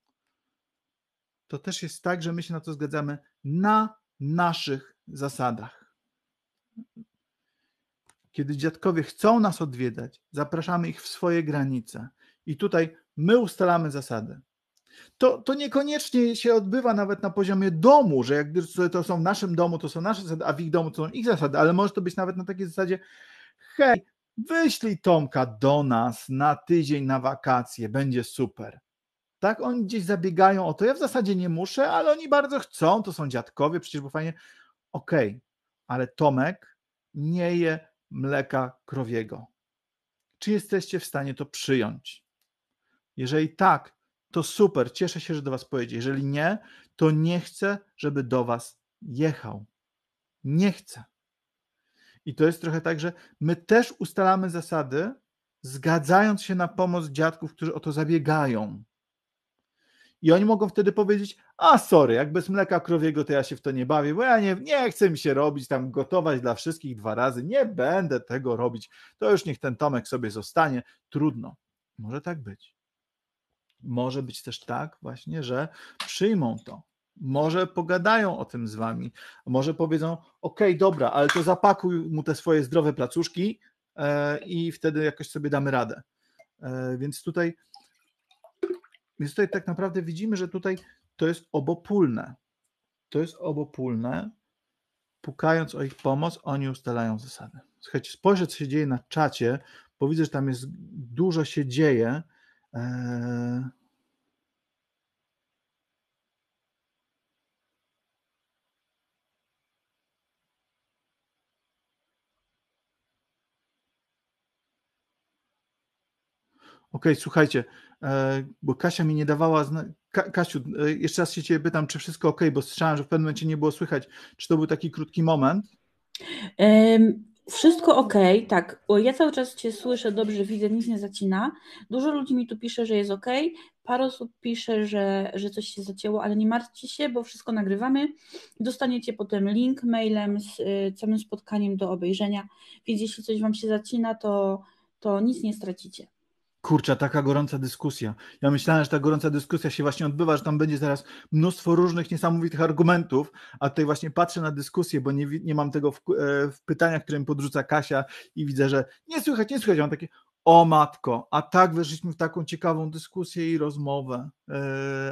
S1: To też jest tak, że my się na to zgadzamy na naszych zasadach. Kiedy dziadkowie chcą nas odwiedzać, zapraszamy ich w swoje granice i tutaj my ustalamy zasady. To, to niekoniecznie się odbywa nawet na poziomie domu, że jak to są w naszym domu, to są nasze zasady, a w ich domu to są ich zasady, ale może to być nawet na takiej zasadzie, hej, wyślij Tomka do nas na tydzień na wakacje, będzie super. Tak, oni gdzieś zabiegają o to. Ja w zasadzie nie muszę, ale oni bardzo chcą, to są dziadkowie, przecież bo fajnie. Okej, okay, ale Tomek nie je mleka krowiego. Czy jesteście w stanie to przyjąć? Jeżeli tak, to super, cieszę się, że do Was pojedzie. Jeżeli nie, to nie chcę, żeby do Was jechał. Nie chcę. I to jest trochę tak, że my też ustalamy zasady, zgadzając się na pomoc dziadków, którzy o to zabiegają. I oni mogą wtedy powiedzieć, a sorry, jak bez mleka krowiego to ja się w to nie bawię, bo ja nie, nie chcę mi się robić, tam gotować dla wszystkich dwa razy, nie będę tego robić, to już niech ten Tomek sobie zostanie, trudno. Może tak być. Może być też tak właśnie, że przyjmą to. Może pogadają o tym z wami, może powiedzą, ok, dobra, ale to zapakuj mu te swoje zdrowe placuszki e, i wtedy jakoś sobie damy radę. E, więc tutaj więc tutaj tak naprawdę widzimy, że tutaj to jest obopólne. To jest obopólne. Pukając o ich pomoc, oni ustalają zasady. Słuchajcie, spojrzę, co się dzieje na czacie, bo widzę, że tam jest dużo się dzieje. Eee Okej, okay, słuchajcie, e, bo Kasia mi nie dawała. Zna... Ka Kasiu, e, jeszcze raz się Ciebie pytam, czy wszystko ok, bo słyszałem, że w pewnym momencie nie było słychać. Czy to był taki krótki moment? Um, wszystko ok, tak. Ja cały czas Cię słyszę, dobrze widzę, nic nie zacina. Dużo ludzi mi tu pisze, że jest ok. Parę osób pisze, że, że coś się zacięło, ale nie martwcie się, bo wszystko nagrywamy. Dostaniecie potem link mailem z e, całym spotkaniem do obejrzenia, więc jeśli coś Wam się zacina, to, to nic nie stracicie. Kurczę, taka gorąca dyskusja. Ja myślałem, że ta gorąca dyskusja się właśnie odbywa, że tam będzie zaraz mnóstwo różnych niesamowitych argumentów, a tutaj właśnie patrzę na dyskusję, bo nie, nie mam tego w, e, w pytaniach, które mi podrzuca Kasia i widzę, że nie słychać, nie słychać. Ja mam takie, o matko, a tak weszliśmy w taką ciekawą dyskusję i rozmowę, yy,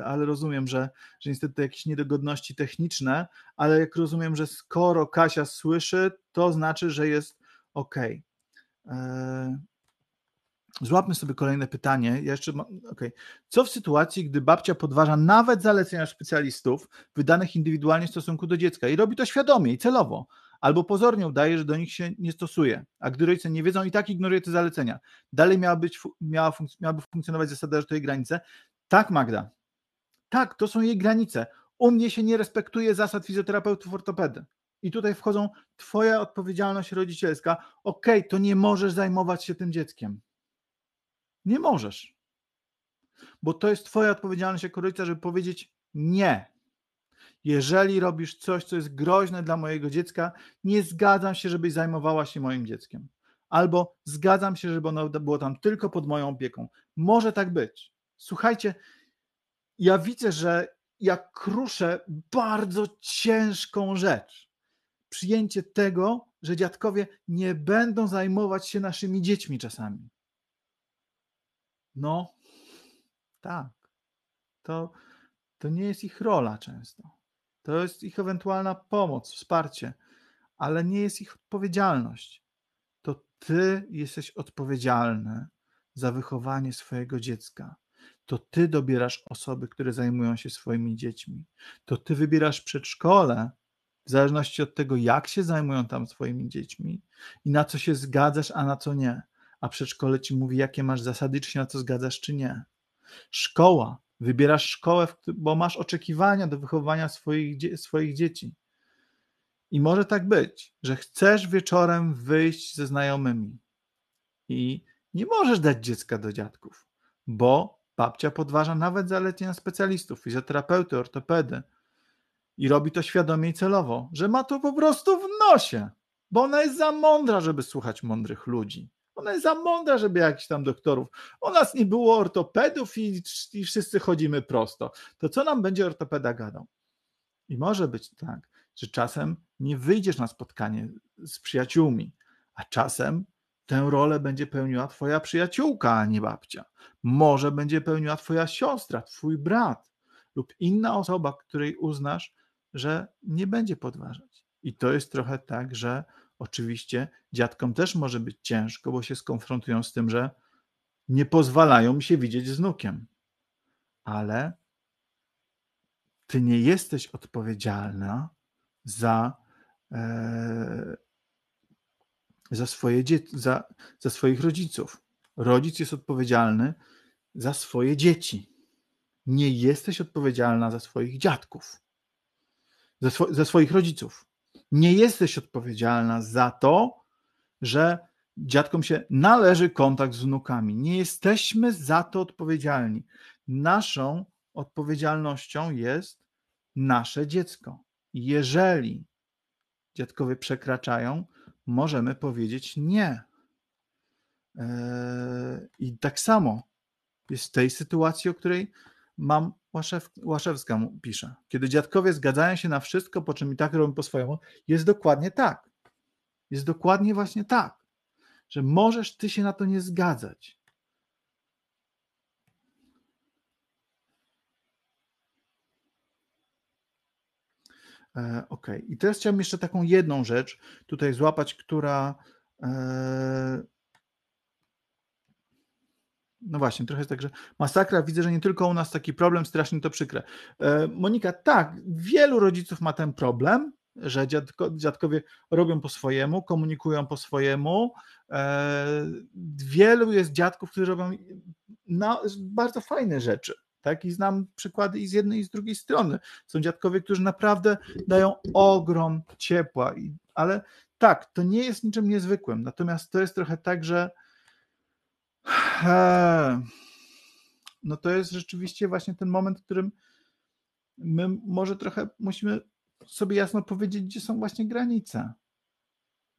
S1: ale rozumiem, że, że niestety jakieś niedogodności techniczne, ale jak rozumiem, że skoro Kasia słyszy, to znaczy, że jest ok. Yy, e, Złapmy sobie kolejne pytanie. Ja jeszcze okay. Co w sytuacji, gdy babcia podważa nawet zalecenia specjalistów wydanych indywidualnie w stosunku do dziecka i robi to świadomie i celowo, albo pozornie udaje, że do nich się nie stosuje, a gdy rodzice nie wiedzą i tak ignoruje te zalecenia? Dalej miała być, miała funkc- miałaby funkcjonować zasada, że to jej granice? Tak, Magda. Tak, to są jej granice. U mnie się nie respektuje zasad fizjoterapeutów ortopedy. I tutaj wchodzą Twoja odpowiedzialność rodzicielska. Okej, okay, to nie możesz zajmować się tym dzieckiem nie możesz. Bo to jest Twoja odpowiedzialność jako rodzica, żeby powiedzieć nie. Jeżeli robisz coś, co jest groźne dla mojego dziecka, nie zgadzam się, żebyś zajmowała się moim dzieckiem. Albo zgadzam się, żeby ono było tam tylko pod moją opieką. Może tak być. Słuchajcie, ja widzę, że ja kruszę bardzo ciężką rzecz. Przyjęcie tego, że dziadkowie nie będą zajmować się naszymi dziećmi czasami. No, tak. To, to nie jest ich rola często. To jest ich ewentualna pomoc, wsparcie, ale nie jest ich odpowiedzialność. To ty jesteś odpowiedzialny za wychowanie swojego dziecka. To ty dobierasz osoby, które zajmują się swoimi dziećmi. To ty wybierasz przedszkole, w zależności od tego, jak się zajmują tam swoimi dziećmi i na co się zgadzasz, a na co nie a przedszkole ci mówi, jakie masz zasady, czy się na to zgadzasz, czy nie. Szkoła, wybierasz szkołę, bo masz oczekiwania do wychowania swoich, swoich dzieci. I może tak być, że chcesz wieczorem wyjść ze znajomymi i nie możesz dać dziecka do dziadków, bo babcia podważa nawet zalecenia specjalistów, fizjoterapeuty, ortopedy i robi to świadomie i celowo, że ma to po prostu w nosie, bo ona jest za mądra, żeby słuchać mądrych ludzi. Ona jest za mądra, żeby jakichś tam doktorów. U nas nie było ortopedów i, i wszyscy chodzimy prosto. To co nam będzie ortopeda gadał? I może być tak, że czasem nie wyjdziesz na spotkanie z przyjaciółmi, a czasem tę rolę będzie pełniła twoja przyjaciółka, a nie babcia. Może będzie pełniła twoja siostra, twój brat lub inna osoba, której uznasz, że nie będzie podważać. I to jest trochę tak, że Oczywiście dziadkom też może być ciężko, bo się skonfrontują z tym, że nie pozwalają mi się widzieć z wnukiem. Ale ty nie jesteś odpowiedzialna za, e, za, swoje dzieci, za, za swoich rodziców. Rodzic jest odpowiedzialny za swoje dzieci. Nie jesteś odpowiedzialna za swoich dziadków, za, swo, za swoich rodziców nie jesteś odpowiedzialna za to, że dziadkom się należy kontakt z wnukami. Nie jesteśmy za to odpowiedzialni. Naszą odpowiedzialnością jest nasze dziecko. Jeżeli dziadkowie przekraczają, możemy powiedzieć nie. Eee, I tak samo jest w tej sytuacji, o której Mam Łaszew, Łaszewska mu pisze. Kiedy dziadkowie zgadzają się na wszystko, po czym i tak robią po swojemu, jest dokładnie tak. Jest dokładnie właśnie tak, że możesz ty się na to nie zgadzać. E, ok, i teraz chciałbym jeszcze taką jedną rzecz tutaj złapać, która. E, no właśnie, trochę jest tak, że masakra, widzę, że nie tylko u nas taki problem, strasznie to przykre. E, Monika, tak, wielu rodziców ma ten problem, że dziadko, dziadkowie robią po swojemu, komunikują po swojemu. E, wielu jest dziadków, którzy robią no, bardzo fajne rzeczy. Tak? I znam przykłady i z jednej, i z drugiej strony. Są dziadkowie, którzy naprawdę dają ogrom ciepła, ale tak, to nie jest niczym niezwykłym. Natomiast to jest trochę tak, że no to jest rzeczywiście właśnie ten moment, w którym my może trochę musimy sobie jasno powiedzieć, gdzie są właśnie granice.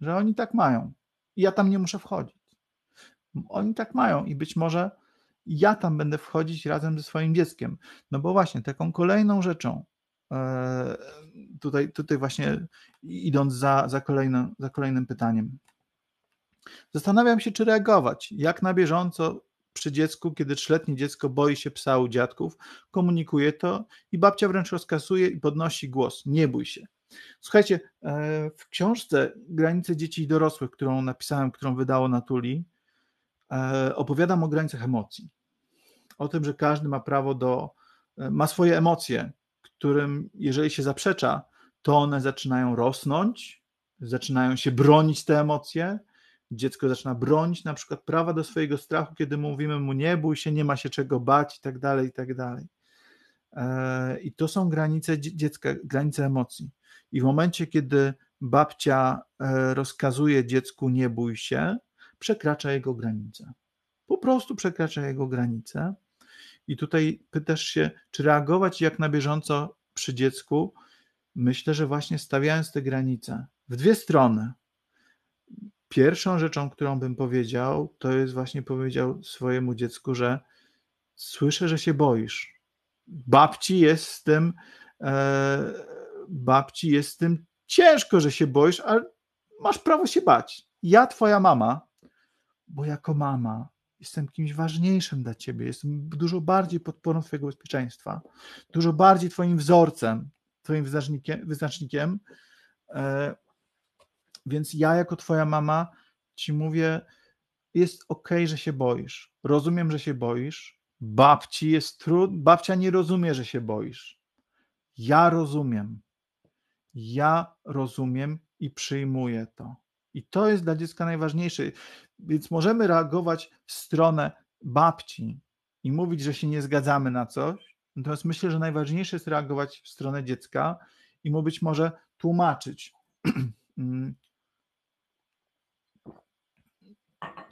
S1: Że oni tak mają. I ja tam nie muszę wchodzić. Oni tak mają i być może ja tam będę wchodzić razem ze swoim dzieckiem. No bo właśnie taką kolejną rzeczą, e, tutaj, tutaj właśnie idąc za, za, kolejną, za kolejnym pytaniem, Zastanawiam się, czy reagować. Jak na bieżąco przy dziecku, kiedy trzyletnie dziecko boi się psa u dziadków, komunikuje to i babcia wręcz rozkasuje i podnosi głos. Nie bój się. Słuchajcie, e, w książce Granice dzieci i dorosłych, którą napisałem, którą wydało Natuli, e, opowiadam o granicach emocji. O tym, że każdy ma prawo do, e, ma swoje emocje, którym jeżeli się zaprzecza, to one zaczynają rosnąć, zaczynają się bronić te emocje, dziecko zaczyna bronić na przykład prawa do swojego strachu, kiedy mówimy mu nie bój się, nie ma się czego bać i tak dalej, i tak dalej. E, I to są granice dziecka, granice emocji. I w momencie, kiedy babcia e, rozkazuje dziecku nie bój się, przekracza jego granice. Po prostu przekracza jego granice. I tutaj pytasz się, czy reagować jak na bieżąco przy dziecku? Myślę, że właśnie stawiając te granice w dwie strony pierwszą rzeczą, którą bym powiedział, to jest właśnie powiedział swojemu dziecku, że słyszę, że się boisz. Babci jest z tym, e, babci jest z tym ciężko, że się boisz, ale masz prawo się bać. Ja, twoja mama, bo jako mama jestem kimś ważniejszym dla ciebie, jestem dużo bardziej podporą twojego bezpieczeństwa, dużo bardziej twoim wzorcem, twoim wyznacznikiem, wyznacznikiem e, więc ja, jako Twoja mama, ci mówię, jest ok, że się boisz. Rozumiem, że się boisz. Babci jest trud, babcia nie rozumie, że się boisz. Ja rozumiem. Ja rozumiem i przyjmuję to. I to jest dla dziecka najważniejsze. Więc możemy reagować w stronę babci i mówić, że się nie zgadzamy na coś. Natomiast myślę, że najważniejsze jest reagować w stronę dziecka i mu być może tłumaczyć. Mm.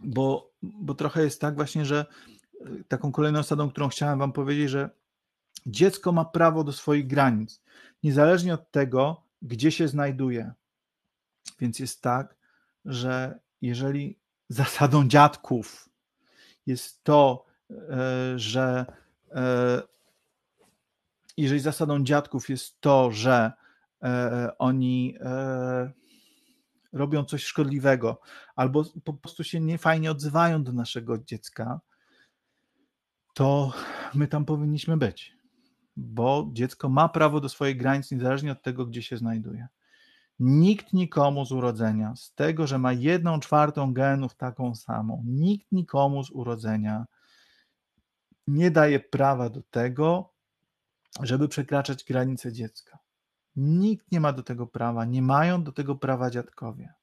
S1: bo, bo trochę jest tak właśnie, że e, taką kolejną zasadą, którą chciałem Wam powiedzieć, że dziecko ma prawo do swoich granic, niezależnie od tego, gdzie się znajduje. Więc jest tak, że jeżeli zasadą dziadków jest to, e, że e, jeżeli zasadą dziadków jest to, że oni robią coś szkodliwego, albo po prostu się niefajnie odzywają do naszego dziecka, to my tam powinniśmy być, bo dziecko ma prawo do swojej granic, niezależnie od tego, gdzie się znajduje. Nikt nikomu z urodzenia, z tego, że ma jedną czwartą genów taką samą, nikt nikomu z urodzenia nie daje prawa do tego, żeby przekraczać granice dziecka. Nikt nie ma do tego prawa, nie mają do tego prawa dziadkowie.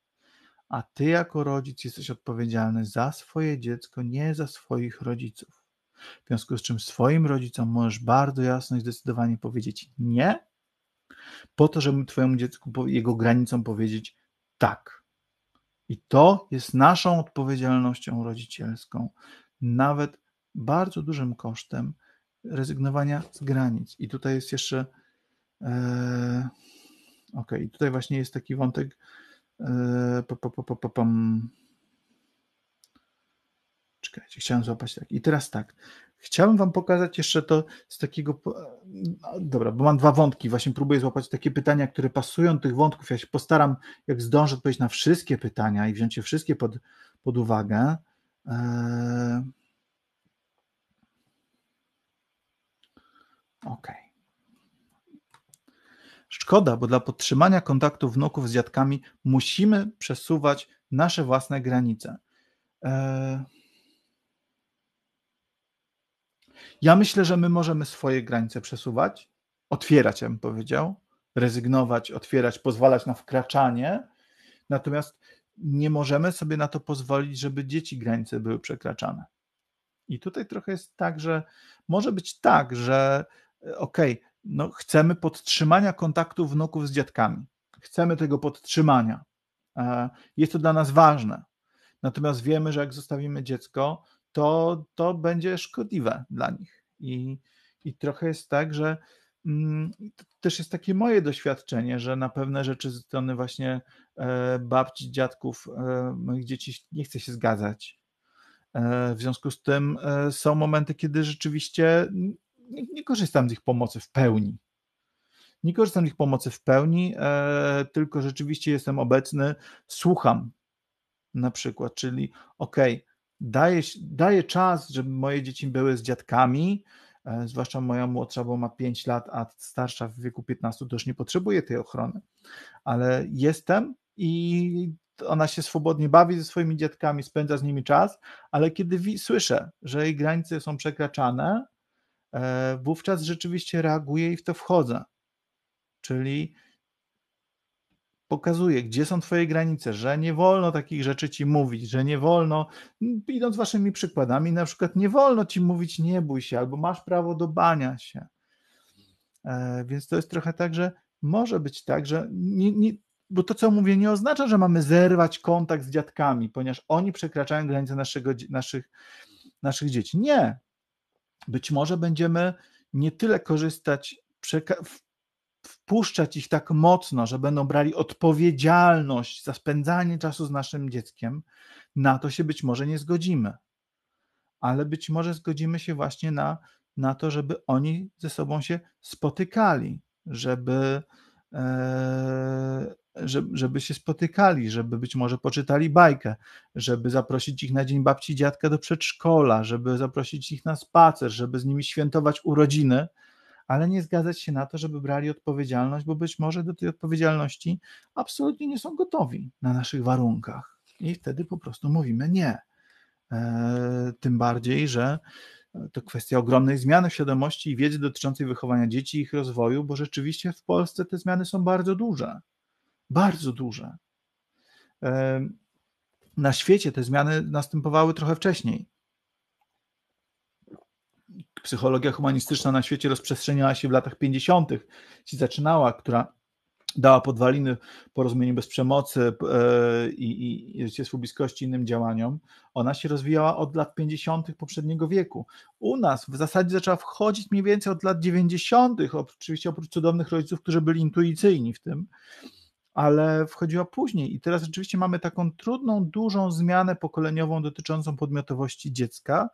S1: A ty jako rodzic jesteś odpowiedzialny za swoje dziecko, nie za swoich rodziców. W związku z czym swoim rodzicom możesz bardzo jasno i zdecydowanie powiedzieć nie, po to, żeby twojemu dziecku, jego granicom powiedzieć tak. I to jest naszą odpowiedzialnością rodzicielską, nawet bardzo dużym kosztem rezygnowania z granic. I tutaj jest jeszcze E, ok, i tutaj właśnie jest taki wątek. E, Czekajcie, chciałem złapać tak. I teraz tak. Chciałem Wam pokazać jeszcze to z takiego. E, no, dobra, bo mam dwa wątki. Właśnie próbuję złapać takie pytania, które pasują do tych wątków. Ja się postaram, jak zdążę odpowiedzieć na wszystkie pytania i wziąć je wszystkie pod, pod uwagę. Okej. Okay. Szkoda, bo dla podtrzymania kontaktu wnuków z dziadkami musimy przesuwać nasze własne granice. E, ja myślę, że my możemy swoje granice przesuwać, otwierać, ja bym powiedział, rezygnować, otwierać, pozwalać na wkraczanie, natomiast nie możemy sobie na to pozwolić, żeby dzieci granice były przekraczane. I tutaj trochę jest tak, że może być tak, że e, okej, okay, no, chcemy podtrzymania kontaktu wnuków z dziadkami. Chcemy tego podtrzymania. E, jest to dla nas ważne. Natomiast wiemy, że jak zostawimy dziecko, to, to będzie szkodliwe dla nich. I, I trochę jest tak, że mm, też jest takie moje doświadczenie, że na pewne rzeczy ze strony właśnie e, babci, dziadków e, moich dzieci nie chce się zgadzać. E, w związku z tym e, są momenty, kiedy rzeczywiście nie, nie korzystam z ich pomocy w pełni. Nie korzystam z ich pomocy w pełni, e, tylko rzeczywiście jestem obecny, słucham na przykład, czyli okej, okay, daję, daję czas, żeby moje dzieci były z dziadkami, e, zwłaszcza moja młodsza, bo ma 5 lat, a starsza w wieku 15 też nie potrzebuje tej ochrony, ale jestem i ona się swobodnie bawi ze swoimi dziadkami, spędza z nimi czas, ale kiedy wi- słyszę, że jej granice są przekraczane, E, wówczas rzeczywiście reaguje i w to wchodzę. Czyli pokazuje, gdzie są Twoje granice, że nie wolno takich rzeczy Ci mówić, że nie wolno, idąc Waszymi przykładami, na przykład nie wolno Ci mówić nie bój się, albo masz prawo do bania się. E, więc to jest trochę tak, że może być tak, że nie, nie, bo to, co mówię, nie oznacza, że mamy zerwać kontakt z dziadkami, ponieważ oni przekraczają granice naszego, naszych, naszych dzieci. Nie być może będziemy nie tyle korzystać, wpuszczać ich tak mocno, że będą brali odpowiedzialność za spędzanie czasu z naszym dzieckiem, na to się być może nie zgodzimy. Ale być może zgodzimy się właśnie na, na to, żeby oni ze sobą się spotykali, żeby, e, żeby się spotykali, żeby być może poczytali bajkę, żeby zaprosić ich na dzień babci i dziadka do przedszkola, żeby zaprosić ich na spacer, żeby z nimi świętować urodziny, ale nie zgadzać się na to, żeby brali odpowiedzialność, bo być może do tej odpowiedzialności absolutnie nie są gotowi na naszych warunkach. I wtedy po prostu mówimy nie. E, tym bardziej, że to kwestia ogromnej zmiany świadomości i wiedzy dotyczącej wychowania dzieci i ich rozwoju, bo rzeczywiście w Polsce te zmiany są bardzo duże. Bardzo duże. Na świecie te zmiany następowały trochę wcześniej. Psychologia humanistyczna na świecie rozprzestrzeniała się w latach 50., się zaczynała, która dała podwaliny porozumieniu bez przemocy e, i, i życie bliskości innym działaniom, ona się rozwijała od lat 50. poprzedniego wieku. U nas w zasadzie zaczęła wchodzić mniej więcej od lat 90., oczywiście oprócz cudownych rodziców, którzy byli intuicyjni w tym ale wchodziła później. I teraz rzeczywiście mamy taką trudną, dużą zmianę pokoleniową dotyczącą podmiotowości dziecka,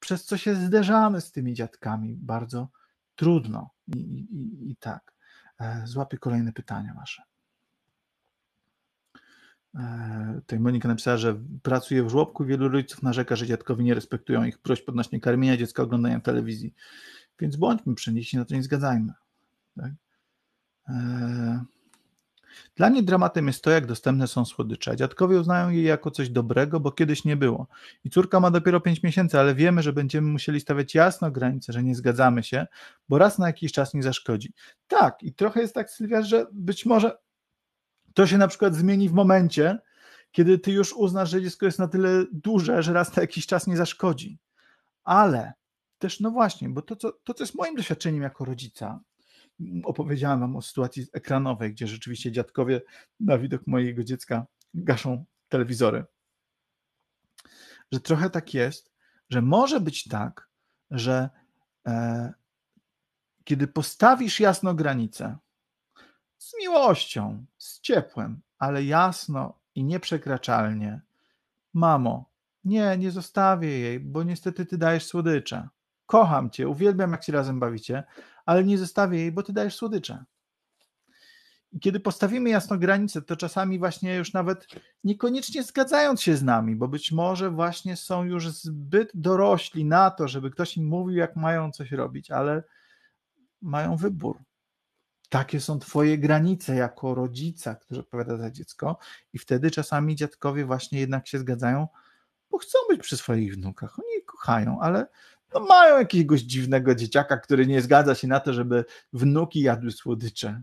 S1: przez co się zderzamy z tymi dziadkami bardzo trudno. I, i, i tak. E, złapię kolejne pytania wasze. E, tutaj Monika napisała, że pracuje w żłobku wielu rodziców narzeka, że dziadkowie nie respektują ich prośb odnośnie karmienia dziecka oglądania telewizji. Więc bądźmy przy na to nie zgadzajmy. Tak? E, dla niej dramatem jest to, jak dostępne są słodycze. Dziadkowie uznają je jako coś dobrego, bo kiedyś nie było. I córka ma dopiero 5 miesięcy, ale wiemy, że będziemy musieli stawiać jasno granice, że nie zgadzamy się, bo raz na jakiś czas nie zaszkodzi. Tak, i trochę jest tak, Sylwia, że być może to się na przykład zmieni w momencie, kiedy ty już uznasz, że dziecko jest na tyle duże, że raz na jakiś czas nie zaszkodzi. Ale też, no właśnie, bo to, co, to, co jest moim doświadczeniem jako rodzica, opowiedziałem wam o sytuacji ekranowej, gdzie rzeczywiście dziadkowie na widok mojego dziecka gaszą telewizory. Że trochę tak jest, że może być tak, że e, kiedy postawisz jasno granicę z miłością, z ciepłem, ale jasno i nieprzekraczalnie, mamo, nie, nie zostawię jej, bo niestety ty dajesz słodycze. Kocham cię, uwielbiam, jak się razem bawicie, ale nie zostawię jej, bo ty dajesz słodycze. I kiedy postawimy jasno granicę, to czasami właśnie już nawet niekoniecznie zgadzając się z nami, bo być może właśnie są już zbyt dorośli na to, żeby ktoś im mówił, jak mają coś robić, ale mają wybór. Takie są Twoje granice jako rodzica, który odpowiada za dziecko, i wtedy czasami dziadkowie właśnie jednak się zgadzają, bo chcą być przy swoich wnukach. Oni je kochają, ale no mają jakiegoś dziwnego dzieciaka, który nie zgadza się na to, żeby wnuki jadły słodycze.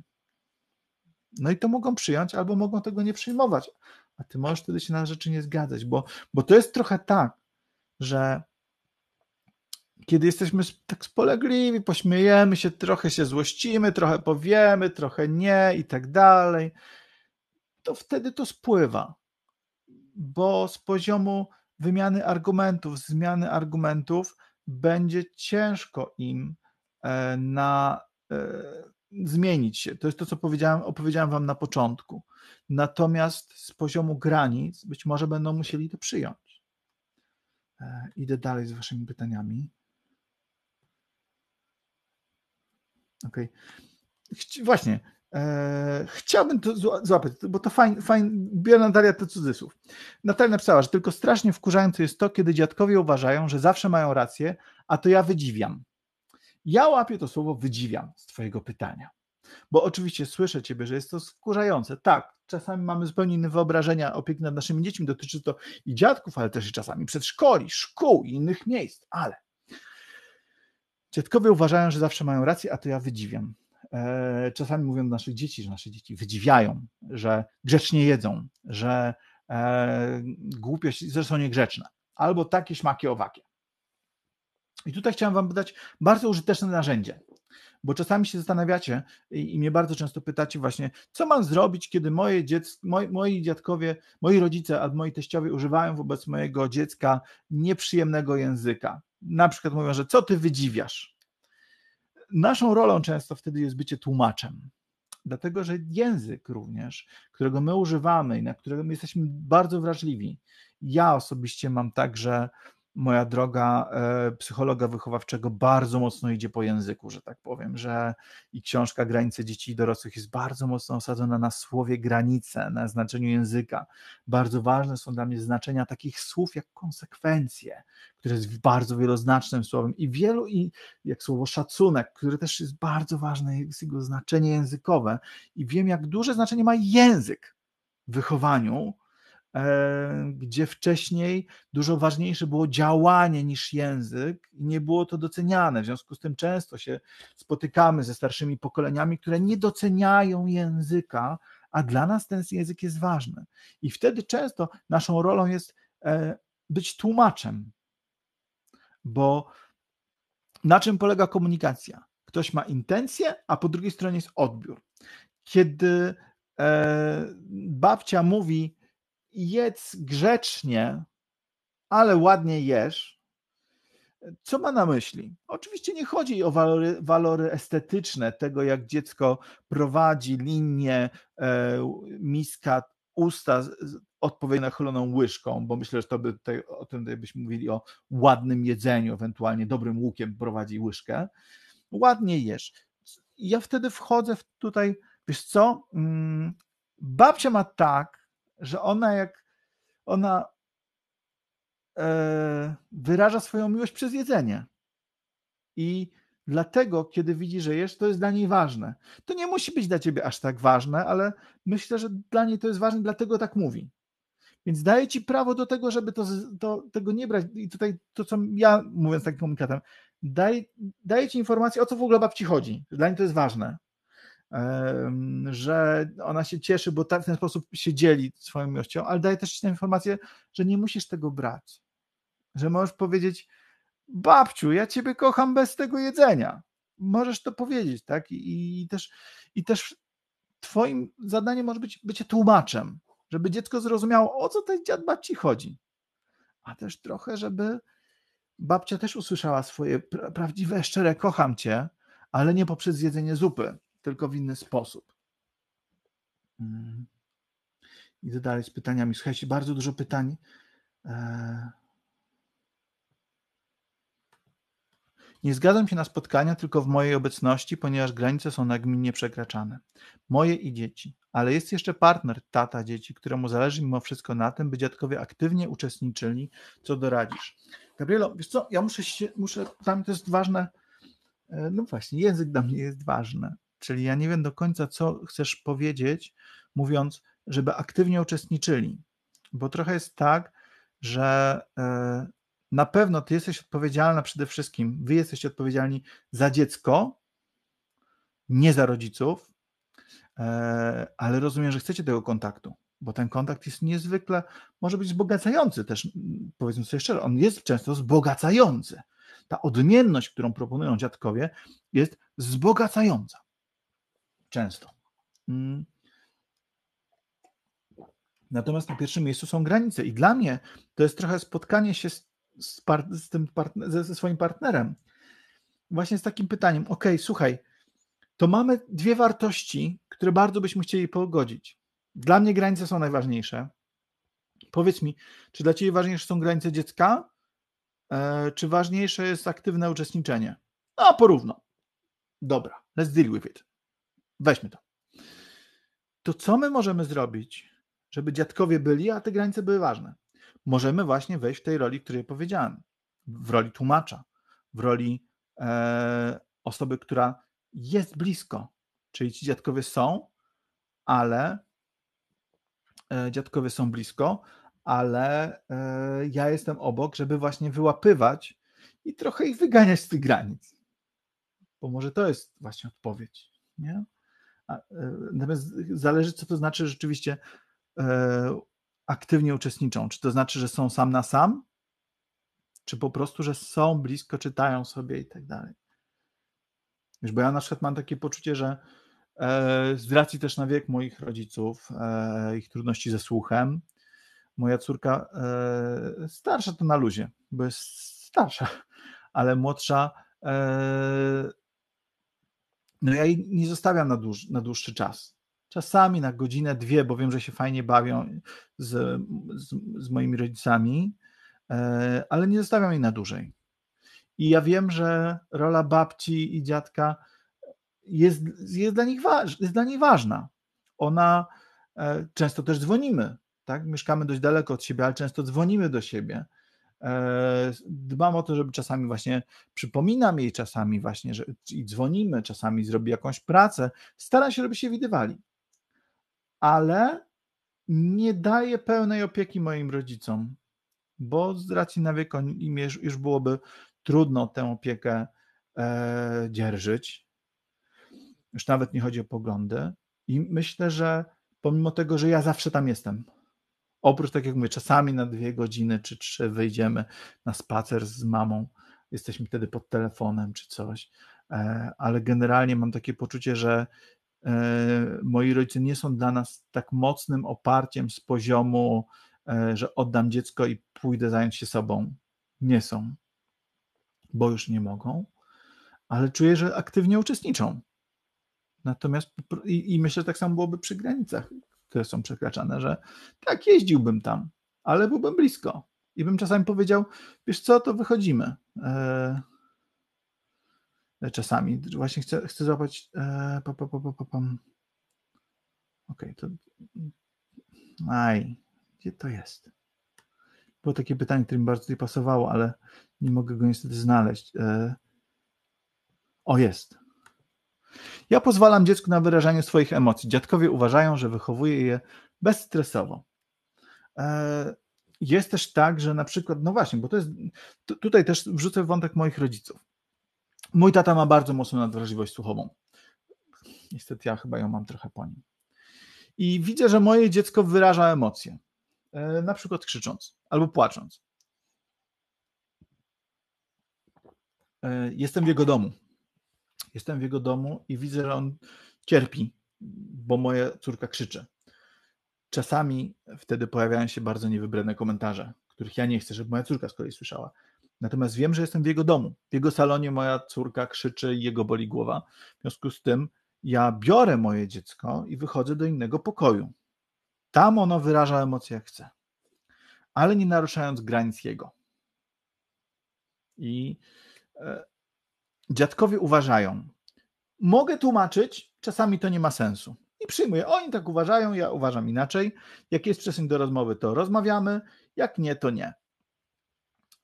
S1: No i to mogą przyjąć, albo mogą tego nie przyjmować. A ty możesz wtedy się na rzeczy nie zgadzać, bo, bo to jest trochę tak, że kiedy jesteśmy tak spolegliwi, pośmiejemy się, trochę się złościmy, trochę powiemy, trochę nie i tak dalej, to wtedy to spływa, bo z poziomu wymiany argumentów, zmiany argumentów, będzie ciężko im e, na, e, zmienić się. To jest to, co powiedziałem, opowiedziałem Wam na początku. Natomiast z poziomu granic być może będą musieli to przyjąć. E, idę dalej z Waszymi pytaniami. Okej. Okay. Właśnie E, chciałbym to złapać, bo to fajnie, fajn, biorę Natalia to cudzysłów. Natalia napisała, że tylko strasznie wkurzające jest to, kiedy dziadkowie uważają, że zawsze mają rację, a to ja wydziwiam. Ja łapię to słowo wydziwiam z twojego pytania. Bo oczywiście słyszę ciebie, że jest to wkurzające. Tak, czasami mamy zupełnie inne wyobrażenia opieki nad naszymi dziećmi. Dotyczy to i dziadków, ale też i czasami przedszkoli, szkół i innych miejsc. Ale dziadkowie uważają, że zawsze mają rację, a to ja wydziwiam. E, czasami mówią do naszych dzieci, że nasze dzieci wydziwiają, że grzecznie jedzą, że e, głupiość, że są niegrzeczne, albo takie śmakie owakie. I tutaj chciałem Wam dać bardzo użyteczne narzędzie, bo czasami się zastanawiacie i, i mnie bardzo często pytacie właśnie, co mam zrobić, kiedy moje dziecko, moi, moi dziadkowie, moi rodzice albo moi teściowie używają wobec mojego dziecka nieprzyjemnego języka. Na przykład mówią, że co ty wydziwiasz, naszą rolą często wtedy jest bycie tłumaczem. Dlatego, że język również, którego my używamy i na którego my jesteśmy bardzo wrażliwi. Ja osobiście mam tak, że moja droga e, psychologa wychowawczego bardzo mocno idzie po języku, że tak powiem, że i książka Granice dzieci i dorosłych jest bardzo mocno osadzona na słowie granice, na znaczeniu języka. Bardzo ważne są dla mnie znaczenia takich słów jak konsekwencje, które jest bardzo wieloznacznym słowem i wielu i jak słowo szacunek, które też jest bardzo ważne, jest jego znaczenie językowe i wiem jak duże znaczenie ma język w wychowaniu E, gdzie wcześniej dużo ważniejsze było działanie niż język i nie było to doceniane. W związku z tym często się spotykamy ze starszymi pokoleniami, które nie doceniają języka, a dla nas ten język jest ważny. I wtedy często naszą rolą jest e, być tłumaczem, bo na czym polega komunikacja? Ktoś ma intencję, a po drugiej stronie jest odbiór. Kiedy e, babcia mówi, jedz grzecznie, ale ładnie jesz. Co ma na myśli? Oczywiście nie chodzi o walory, walory estetyczne tego, jak dziecko prowadzi linię e, miska usta odpowiednio nachyloną łyżką, bo myślę, że to by tutaj, o tym byśmy mówili o ładnym jedzeniu, ewentualnie dobrym łukiem prowadzi łyżkę. Ładnie jesz. Ja wtedy wchodzę w tutaj, wiesz co, mm, babcia ma tak, że ona jak ona e, wyraża swoją miłość przez jedzenie. I dlatego, kiedy widzi, że jesz, to jest dla niej ważne. To nie musi być dla ciebie aż tak ważne, ale myślę, że dla niej to jest ważne, dlatego tak mówi. Więc daje ci prawo do tego, żeby to, to, tego nie brać. I tutaj to, co ja mówiąc takim komunikatem, daj daje ci informację, o co w ogóle babci chodzi. Dla niej to jest ważne że ona się cieszy, bo w ten sposób się dzieli swoją miłością, ale daje też ci tę informację, że nie musisz tego brać. Że możesz powiedzieć, babciu, ja ciebie kocham bez tego jedzenia. Możesz to powiedzieć, tak? I, i też, i też twoim zadaniem może być bycie tłumaczem, żeby dziecko zrozumiało, o co tej dziad babci chodzi. A też trochę, żeby babcia też usłyszała swoje prawdziwe, szczere kocham cię, ale nie poprzez jedzenie zupy, tylko w inny sposób. Mm. Idę dalej z pytaniami. Słuchajcie, bardzo dużo pytań. E, Nie zgadzam się na spotkania tylko w mojej obecności, ponieważ granice są nagminnie przekraczane. Moje i dzieci. Ale jest jeszcze partner, tata dzieci, któremu zależy mimo wszystko na tym, by dziadkowie aktywnie uczestniczyli. Co doradzisz? Gabrielo, wiesz co, ja muszę się, muszę, tam to jest ważne, e, no właśnie, język dla mnie jest ważny. Czyli ja nie wiem do końca, co chcesz powiedzieć, mówiąc, żeby aktywnie uczestniczyli, bo trochę jest tak, że e, na pewno ty jesteś odpowiedzialna przede wszystkim, wy jesteście odpowiedzialni za dziecko, nie za rodziców, e, ale rozumiem, że chcecie tego kontaktu, bo ten kontakt jest niezwykle, może być wzbogacający też, powiedzmy sobie szczerze, on jest często wzbogacający. Ta odmienność, którą proponują dziadkowie, jest wzbogacająca. Często. Mm. Natomiast na pierwszym miejscu są granice. I dla mnie to jest trochę spotkanie się z, z, z tym partner, ze, ze swoim partnerem. Właśnie z takim pytaniem: OK, słuchaj, to mamy dwie wartości, które bardzo byśmy chcieli pogodzić. Dla mnie granice są najważniejsze. Powiedz mi, czy dla Ciebie ważniejsze są granice dziecka, e, czy ważniejsze jest aktywne uczestniczenie? No, porówno. Dobra, let's deal with it weźmy to. To co my możemy zrobić, żeby dziadkowie byli, a te granice były ważne? Możemy właśnie wejść w tej roli, której powiedziałem, w roli tłumacza, w roli e, osoby, która jest blisko, czyli ci dziadkowie są, ale e, dziadkowie są blisko, ale e, ja jestem obok, żeby właśnie wyłapywać i trochę ich wyganiać z tych granic. Bo może to jest właśnie odpowiedź, nie? E, natomiast zależy, co to znaczy że rzeczywiście e, aktywnie uczestniczą. Czy to znaczy, że są sam na sam, czy po prostu, że są blisko, czytają sobie i tak dalej. Wiesz, bo ja na przykład mam takie poczucie, że e, z racji też na wiek moich rodziców, ich trudności ze słuchem, moja córka starsza to na luzie, bo jest starsza, ale młodsza no ja jej nie zostawiam na, dłuż, na dłuższy czas. Czasami na godzinę, dwie, bo wiem, że się fajnie bawią z, z, z moimi rodzicami, e, ale nie zostawiam jej na dłużej. I ja wiem, że rola babci i dziadka jest, jest, dla, nich waż, jest dla niej ważna. Ona e, często też dzwonimy, tak? Mieszkamy dość daleko od siebie, ale często dzwonimy do siebie E, dbam o to, żeby czasami właśnie przypominam jej, czasami właśnie, że i dzwonimy, czasami zrobi jakąś pracę. Stara się, żeby się widywali, ale nie daję pełnej opieki moim rodzicom, bo z racji na wiek im już byłoby trudno tę opiekę e, dzierżyć. Już nawet nie chodzi o poglądy. I myślę, że pomimo tego, że ja zawsze tam jestem, Oprócz, tak jak mówię, czasami na dwie godziny czy trzy wyjdziemy na spacer z mamą, jesteśmy wtedy pod telefonem czy coś, e, ale generalnie mam takie poczucie, że e, moi rodzice nie są dla nas tak mocnym oparciem z poziomu, e, że oddam dziecko i pójdę zająć się sobą. Nie są, bo już nie mogą, ale czuję, że aktywnie uczestniczą. Natomiast i, i myślę, że tak samo byłoby przy granicach które są przekraczane, że tak, jeździłbym tam, ale byłbym blisko. I bym czasami powiedział, wiesz co, to wychodzimy. Eee, czasami. Właśnie chcę, chcę złapać. Eee, pa, pa, pa, Okej, okay, to. Aj, gdzie to jest? Było takie pytanie, które mi bardzo pasowało, ale nie mogę go niestety znaleźć. Eee... O, jest. Ja pozwalam dziecku na wyrażanie swoich emocji. Dziadkowie uważają, że wychowuję je bezstresowo. E, jest też tak, że na przykład, no właśnie, bo to jest, tutaj też wrzucę wątek moich rodziców. Mój tata ma bardzo mocną nadwrażliwość słuchową. Niestety ja chyba ją mam trochę po nim. I widzę, że moje dziecko wyraża emocje. E, na przykład krzycząc albo płacząc. E, jestem w jego domu Jestem w jego domu i widzę, że on cierpi, bo moja córka krzyczy. Czasami wtedy pojawiają się bardzo niewybrane komentarze, których ja nie chcę, żeby moja córka z kolei słyszała. Natomiast wiem, że jestem w jego domu. W jego salonie moja córka krzyczy i jego boli głowa. W związku z tym ja biorę moje dziecko i wychodzę do innego pokoju. Tam ono wyraża emocje jak chce, ale nie naruszając granic jego. I e, Dziadkowie uważają. Mogę tłumaczyć, czasami to nie ma sensu. I przyjmuję. Oni tak uważają, ja uważam inaczej. Jak jest przestrzeń do rozmowy, to rozmawiamy. Jak nie, to nie.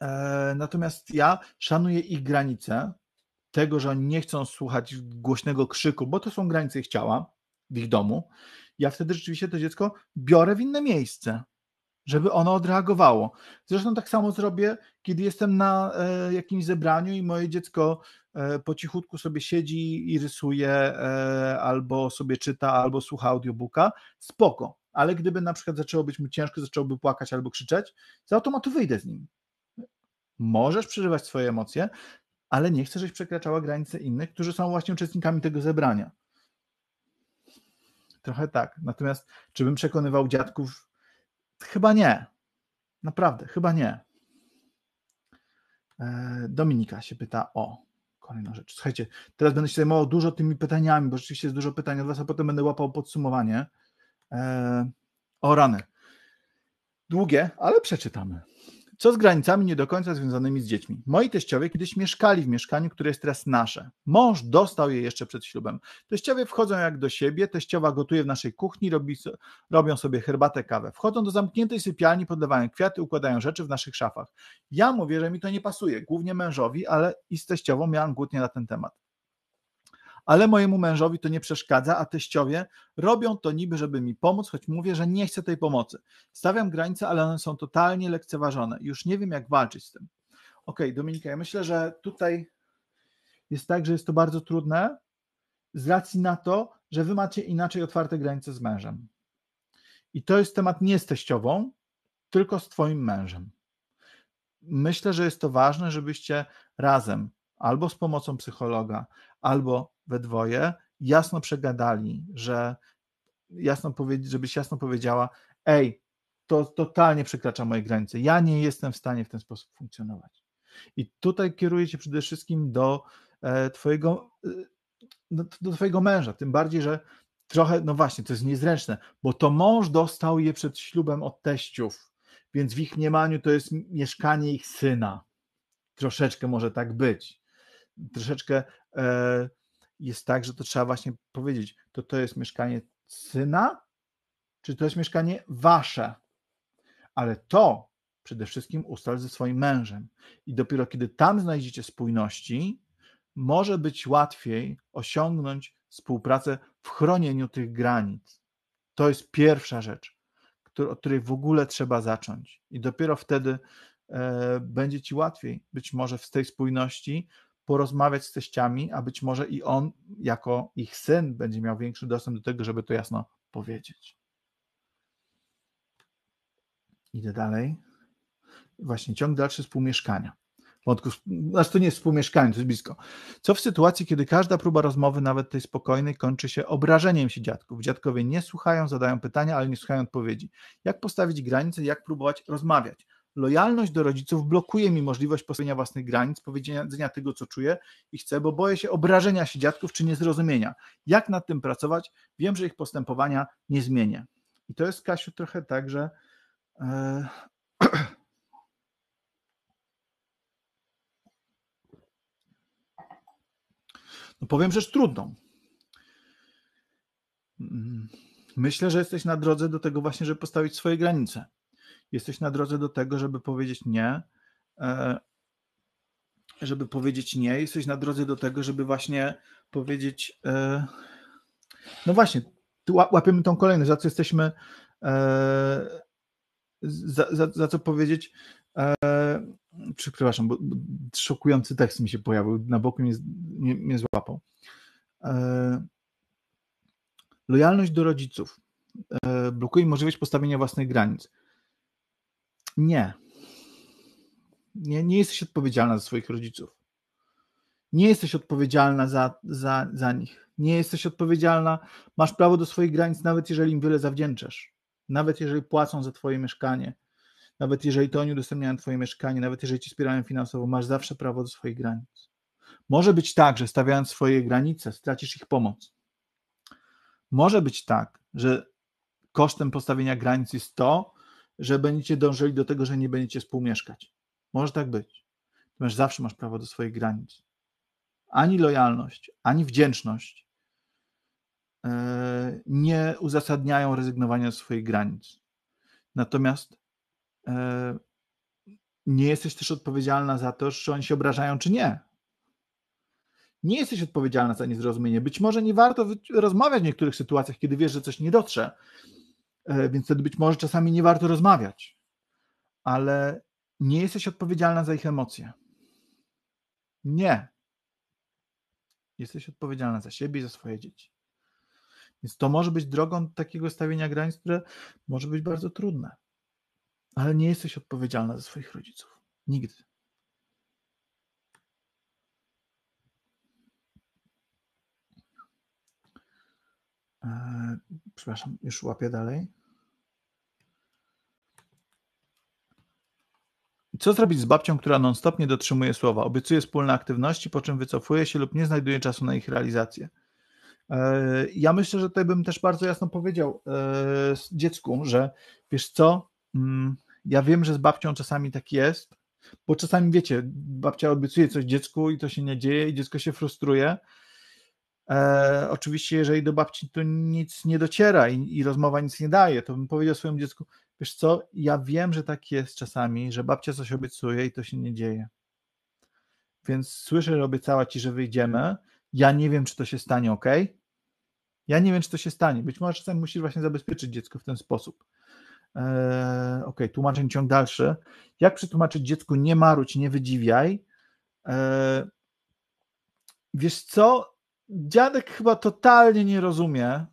S1: E, natomiast ja szanuję ich granice, tego, że oni nie chcą słuchać głośnego krzyku, bo to są granice ich ciała, w ich domu. Ja wtedy rzeczywiście to dziecko biorę w inne miejsce, żeby ono odreagowało. Zresztą tak samo zrobię, kiedy jestem na e, jakimś zebraniu i moje dziecko E, po cichutku sobie siedzi i rysuje, e, albo sobie czyta, albo słucha audiobooka, spoko. Ale gdyby na przykład zaczęło być mu ciężko, zacząłby płakać albo krzyczeć, z automatu wyjdę z nim. Możesz przeżywać swoje emocje, ale nie chcę, żebyś przekraczała granice innych, którzy są właśnie uczestnikami tego zebrania. Trochę tak. Natomiast czy bym przekonywał dziadków? Chyba nie. Naprawdę, chyba nie. E, Dominika się pyta o Kolejna rzecz. Słuchajcie, teraz będę się zajmował dużo tymi pytaniami, bo rzeczywiście jest dużo pytań od Was, a potem będę łapał podsumowanie. E, o rany. Długie, ale przeczytamy. Co z granicami nie do końca związanymi z dziećmi? Moi teściowie kiedyś mieszkali w mieszkaniu, które jest teraz nasze. Mąż dostał je jeszcze przed ślubem. Teściowie wchodzą jak do siebie, teściowa gotuje w naszej kuchni, robi, robią sobie herbatę, kawę. Wchodzą do zamkniętej sypialni, podlewają kwiaty, układają rzeczy w naszych szafach. Ja mówię, że mi to nie pasuje, głównie mężowi, ale i z teściową miałam kłótnię na ten temat ale mojemu mężowi to nie przeszkadza, a teściowie robią to niby, żeby mi pomóc, choć mówię, że nie chcę tej pomocy. Stawiam granice, ale one są totalnie lekceważone. Już nie wiem, jak walczyć z tym. Okej, okay, Dominika, ja myślę, że tutaj jest tak, że jest to bardzo trudne z racji na to, że wy macie inaczej otwarte granice z mężem. I to jest temat nie z teściową, tylko z twoim mężem. Myślę, że jest to ważne, żebyście razem albo z pomocą psychologa, albo we dwoje, jasno przegadali, że jasno powiedzieć, żebyś jasno powiedziała, ej, to totalnie przekracza moje granice. Ja nie jestem w stanie w ten sposób funkcjonować. I tutaj kieruję się przede wszystkim do e, twojego, e, do, do twojego męża, tym bardziej, że trochę, no właśnie, to jest niezręczne, bo to mąż dostał je przed ślubem od teściów, więc w ich mniemaniu to jest mieszkanie ich syna. Troszeczkę może tak być troszeczkę e, jest tak, że to trzeba właśnie powiedzieć, to to jest mieszkanie syna, czy to jest mieszkanie wasze. Ale to przede wszystkim ustal ze swoim mężem. I dopiero kiedy tam znajdziecie spójności, może być łatwiej osiągnąć współpracę w chronieniu tych granic. To jest pierwsza rzecz, który, od której w ogóle trzeba zacząć. I dopiero wtedy e, będzie ci łatwiej, być może w tej spójności, porozmawiać z teściami, a być może i on, jako ich syn, będzie miał większy dostęp do tego, żeby to jasno powiedzieć. Idę dalej. Właśnie ciąg dalszy współmieszkania. Wątku, znaczy to nie jest współmieszkanie, to jest blisko. Co w sytuacji, kiedy każda próba rozmowy, nawet tej spokojnej, kończy się obrażeniem się dziadków? Dziadkowie nie słuchają, zadają pytania, ale nie słuchają odpowiedzi. Jak postawić granice, jak próbować rozmawiać? lojalność do rodziców blokuje mi możliwość postawienia własnych granic, powiedzenia tego, co czuję i chcę, bo boję się obrażenia się dziadków czy niezrozumienia. Jak nad tym pracować? Wiem, że ich postępowania nie zmienię. I to jest, Kasiu, trochę tak, że. E... No powiem rzecz trudną. Mm, myślę, że jesteś na drodze do tego właśnie, żeby postawić swoje granice jesteś na drodze do tego, żeby powiedzieć nie, e, żeby powiedzieć nie, jesteś na drodze do tego, żeby właśnie powiedzieć, e, no właśnie, łapiemy tą kolejność, za co jesteśmy, e, za, za, za co powiedzieć, przepraszam, bo, bo szokujący tekst mi się pojawił, na boku mnie, mnie, mnie złapał. Lojalność do rodziców blokuje możliwość postawienia własnych granic. Nie. nie. Nie jesteś odpowiedzialna za swoich rodziców. Nie jesteś odpowiedzialna za, za, za nich. Nie jesteś odpowiedzialna. Masz prawo do swoich granic, nawet jeżeli im wiele zawdzięczasz. Nawet jeżeli płacą za twoje mieszkanie. Nawet jeżeli to oni udostępniają twoje mieszkanie, nawet jeżeli ci wspierają finansowo, masz zawsze prawo do swoich granic. Może być tak, że stawiając swoje granice, stracisz ich pomoc. Może być tak, że kosztem postawienia granic jest to, że będziecie dążyli do tego, że nie będziecie współmieszkać. Może tak być. Natomiast zawsze masz prawo do swoich granic. Ani lojalność, ani wdzięczność e, nie uzasadniają rezygnowania z swoich granic. Natomiast e, nie jesteś też odpowiedzialna za to, czy oni się obrażają, czy nie. Nie jesteś odpowiedzialna za niezrozumienie. Być może nie warto rozmawiać w niektórych sytuacjach, kiedy wiesz, że coś nie dotrze, E, więc wtedy być może czasami nie warto rozmawiać, ale nie jesteś odpowiedzialna za ich emocje. Nie. Jesteś odpowiedzialna za siebie i za swoje dzieci. Więc to może być drogą takiego stawienia granic, które może być bardzo trudne, ale nie jesteś odpowiedzialna za swoich rodziców. Nigdy. E, przepraszam, już łapię dalej. Co zrobić z babcią, która non-stop nie dotrzymuje słowa? Obiecuje wspólne aktywności, po czym wycofuje się lub nie znajduje czasu na ich realizację. E, ja myślę, że tutaj bym też bardzo jasno powiedział e, dziecku, że wiesz co, mm, ja wiem, że z babcią czasami tak jest, bo czasami wiecie, babcia obiecuje coś dziecku i to się nie dzieje i dziecko się frustruje, E, oczywiście, jeżeli do babci to nic nie dociera i, i rozmowa nic nie daje, to bym powiedział swojemu dziecku, wiesz co, ja wiem, że tak jest czasami, że babcia coś obiecuje i to się nie dzieje. Więc słyszę, że obiecała ci, że wyjdziemy. Ja nie wiem, czy to się stanie, ok? Ja nie wiem, czy to się stanie. Być może czasami musisz właśnie zabezpieczyć dziecko w ten sposób. E, ok, tłumaczeń ciąg dalszy. Jak przetłumaczyć dziecku nie maruć, nie wydziwiaj? E, wiesz co? dziadek chyba totalnie nie rozumie,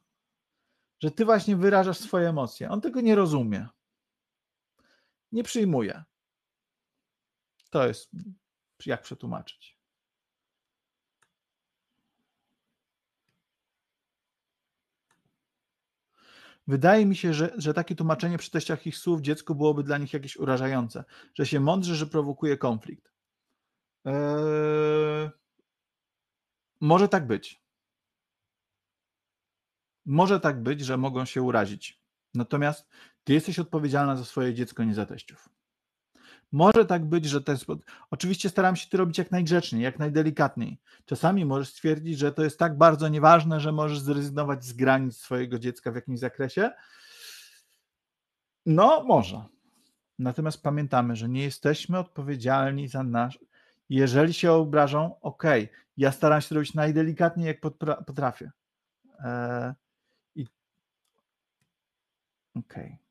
S1: że ty właśnie wyrażasz swoje emocje. On tego nie rozumie. Nie przyjmuje. To jest jak przetłumaczyć. Wydaje mi się, że, że takie tłumaczenie przy teściach ich słów dziecku byłoby dla nich jakieś urażające, że się mądrze, że prowokuje konflikt. Yy... Może tak być. Może tak być, że mogą się urazić. Natomiast ty jesteś odpowiedzialna za swoje dziecko, nie za teściów. Może tak być, że ten. Oczywiście staram się to robić jak najgrzeczniej, jak najdelikatniej. Czasami możesz stwierdzić, że to jest tak bardzo nieważne, że możesz zrezygnować z granic swojego dziecka w jakimś zakresie. No, może. Natomiast pamiętamy, że nie jesteśmy odpowiedzialni za nasz. Jeżeli się obrażą, ok. Ja staram się robić najdelikatniej, jak potrafię. E, okej. Okay.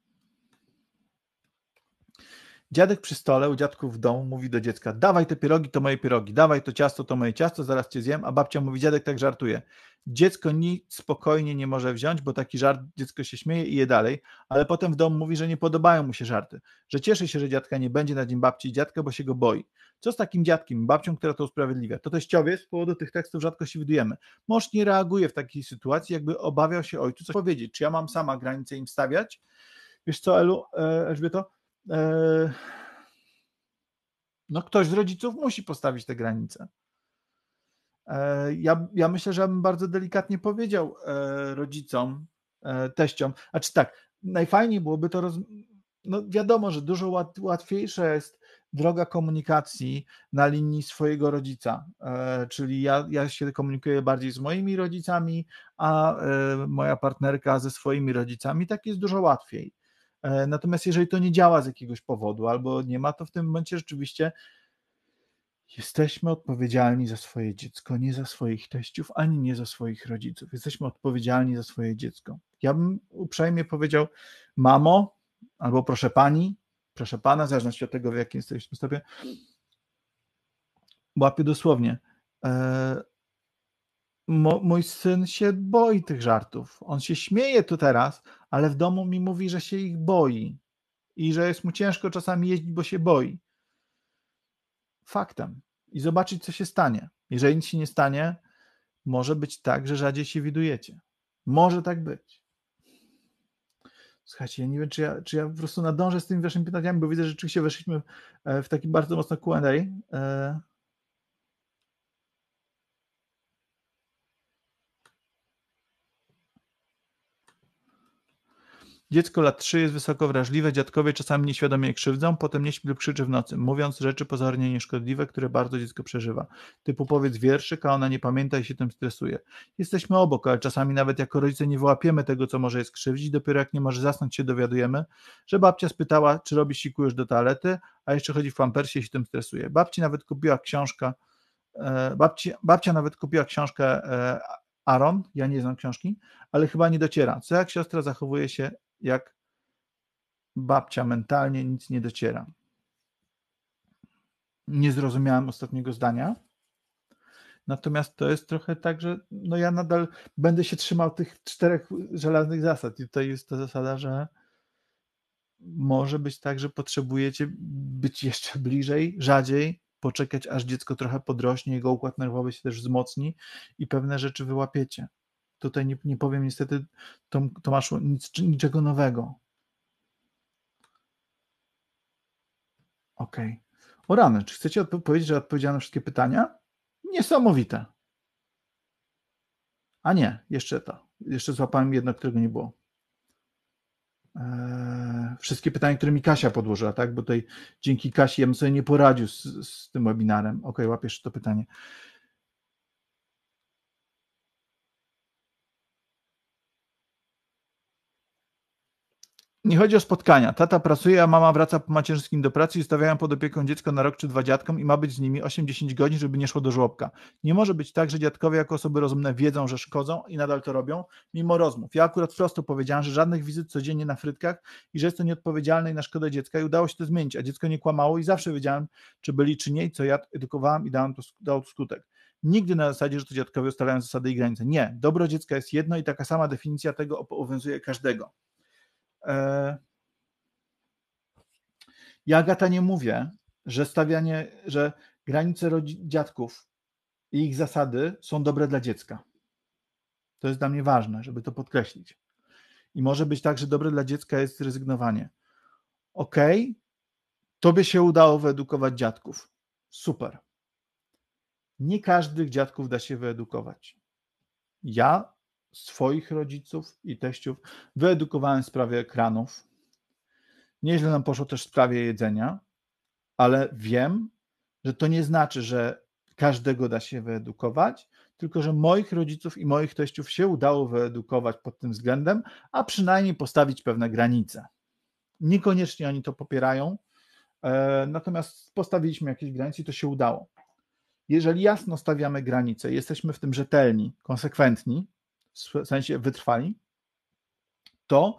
S1: Dziadek przy stole, u dziadków w domu mówi do dziecka: Dawaj te pierogi, to moje pierogi, dawaj to ciasto, to moje ciasto, zaraz cię zjem. A babcia mówi: Dziadek tak żartuje. Dziecko nic spokojnie nie może wziąć, bo taki żart dziecko się śmieje i je dalej, ale potem w domu mówi, że nie podobają mu się żarty, że cieszy się, że dziadka nie będzie na dzień babci i dziadka, bo się go boi. Co z takim dziadkiem, babcią, która to usprawiedliwia? To teściowie z powodu tych tekstów rzadko się widujemy. Mąż nie reaguje w takiej sytuacji, jakby obawiał się ojcu coś powiedzieć. Czy ja mam sama granicę im stawiać? Wiesz co, Elu, e, Elżbieto? E, no ktoś z rodziców musi postawić te granice. E, ja, ja myślę, że bym bardzo delikatnie powiedział e, rodzicom, teściom, a czy tak, najfajniej byłoby to, roz... no wiadomo, że dużo łatwiejsza jest droga komunikacji na linii swojego rodzica, czyli ja, ja się komunikuję bardziej z moimi rodzicami, a moja partnerka ze swoimi rodzicami, tak jest dużo łatwiej E, natomiast jeżeli to nie działa z jakiegoś powodu albo nie ma, to w tym momencie rzeczywiście jesteśmy odpowiedzialni za swoje dziecko, nie za swoich teściów, ani nie za swoich rodziców. Jesteśmy odpowiedzialni za swoje dziecko. Ja bym uprzejmie powiedział, mamo, albo proszę pani, proszę pana, w zależności od tego, w jakim jesteśmy stopie, łapię dosłownie. E, Mo, mój syn się boi tych żartów. On się śmieje tu teraz, ale w domu mi mówi, że się ich boi i że jest mu ciężko czasami jeździć, bo się boi. Faktem. I zobaczyć, co się stanie. Jeżeli nic się nie stanie, może być tak, że rzadziej się widujecie. Może tak być. Słuchajcie, ja nie wiem, czy ja, czy ja po prostu nadążę z tymi waszymi pytaniami, bo widzę, że rzeczywiście weszliśmy e, w taki bardzo mocno QA. Dziecko lat 3 jest wysoko wrażliwe, dziadkowie czasami nieświadomie je krzywdzą, potem nie śpi lub krzyczy w nocy, mówiąc rzeczy pozornie nieszkodliwe, które bardzo dziecko przeżywa. Typu powiedz wierszyk, a ona nie pamięta i się tym stresuje. Jesteśmy obok, ale czasami nawet jako rodzice nie wyłapiemy tego, co może je skrzywdzić, dopiero jak nie może zasnąć się dowiadujemy, że babcia spytała, czy robi siku już do toalety, a jeszcze chodzi w pampersie i się tym stresuje. Babci nawet kupiła książkę, e, babci, babcia nawet kupiła książkę e, Aaron, ja nie znam książki, ale chyba nie dociera. Co jak siostra zachowuje się jak babcia mentalnie, nic nie dociera. Nie zrozumiałem ostatniego zdania. Natomiast to jest trochę tak, że no ja nadal będę się trzymał tych czterech żelaznych zasad. I tutaj jest ta zasada, że może być tak, że potrzebujecie być jeszcze bliżej, rzadziej, poczekać, aż dziecko trochę podrośnie, jego układ nerwowy się też wzmocni i pewne rzeczy wyłapiecie tutaj nie, nie powiem niestety Tom, Tomaszu nic, niczego nowego. Okej. Okay. O rany, czy chcecie odpowiedzieć, że odpowiedziałem na wszystkie pytania? Niesamowite. A nie, jeszcze to. Jeszcze złapałem jedno, którego nie było. Eee, wszystkie pytania, które mi Kasia podłożyła, tak? Bo tutaj dzięki Kasi ja bym sobie nie poradził z, z tym webinarem. Okej, okay, łapiesz to pytanie. Nie chodzi o spotkania. Tata pracuje, a mama wraca po macierzyńskim do pracy i stawiają pod opieką dziecko na rok czy dwa dziadkom i ma być z nimi 8-10 godzin, żeby nie szło do żłobka. Nie może być tak, że dziadkowie jako osoby rozumne wiedzą, że szkodzą i nadal to robią, mimo rozmów. Ja akurat prosto powiedziałem, że żadnych wizyt codziennie na frytkach i że jest to nieodpowiedzialne i na szkodę dziecka i udało się to zmienić, a dziecko nie kłamało i zawsze wiedziałem, czy byli, czy nie co ja edukowałem i dałem to, dał to skutek. Nigdy na zasadzie, że to dziadkowie ustalają zasady i granice. Nie, dobro dziecka jest jedno i taka sama definicja tego obowiązuje każdego. E, ja Gata nie mówię, że stawianie, że granice dziadków i ich zasady są dobre dla dziecka. To jest dla mnie ważne, żeby to podkreślić. I może być tak, że dobre dla dziecka jest rezygnowanie. Okej, okay, tobie się udało wyedukować dziadków. Super. Nie każdych dziadków da się wyedukować. Ja swoich rodziców i teściów, wyedukowałem w sprawie ekranów. Nieźle nam poszło też w sprawie jedzenia, ale wiem, że to nie znaczy, że każdego da się wyedukować, tylko że moich rodziców i moich teściów się udało wyedukować pod tym względem, a przynajmniej postawić pewne granice. Niekoniecznie oni to popierają, e, natomiast postawiliśmy jakieś granice i to się udało. Jeżeli jasno stawiamy granice, jesteśmy w tym rzetelni, konsekwentni, w sensie wytrwali, to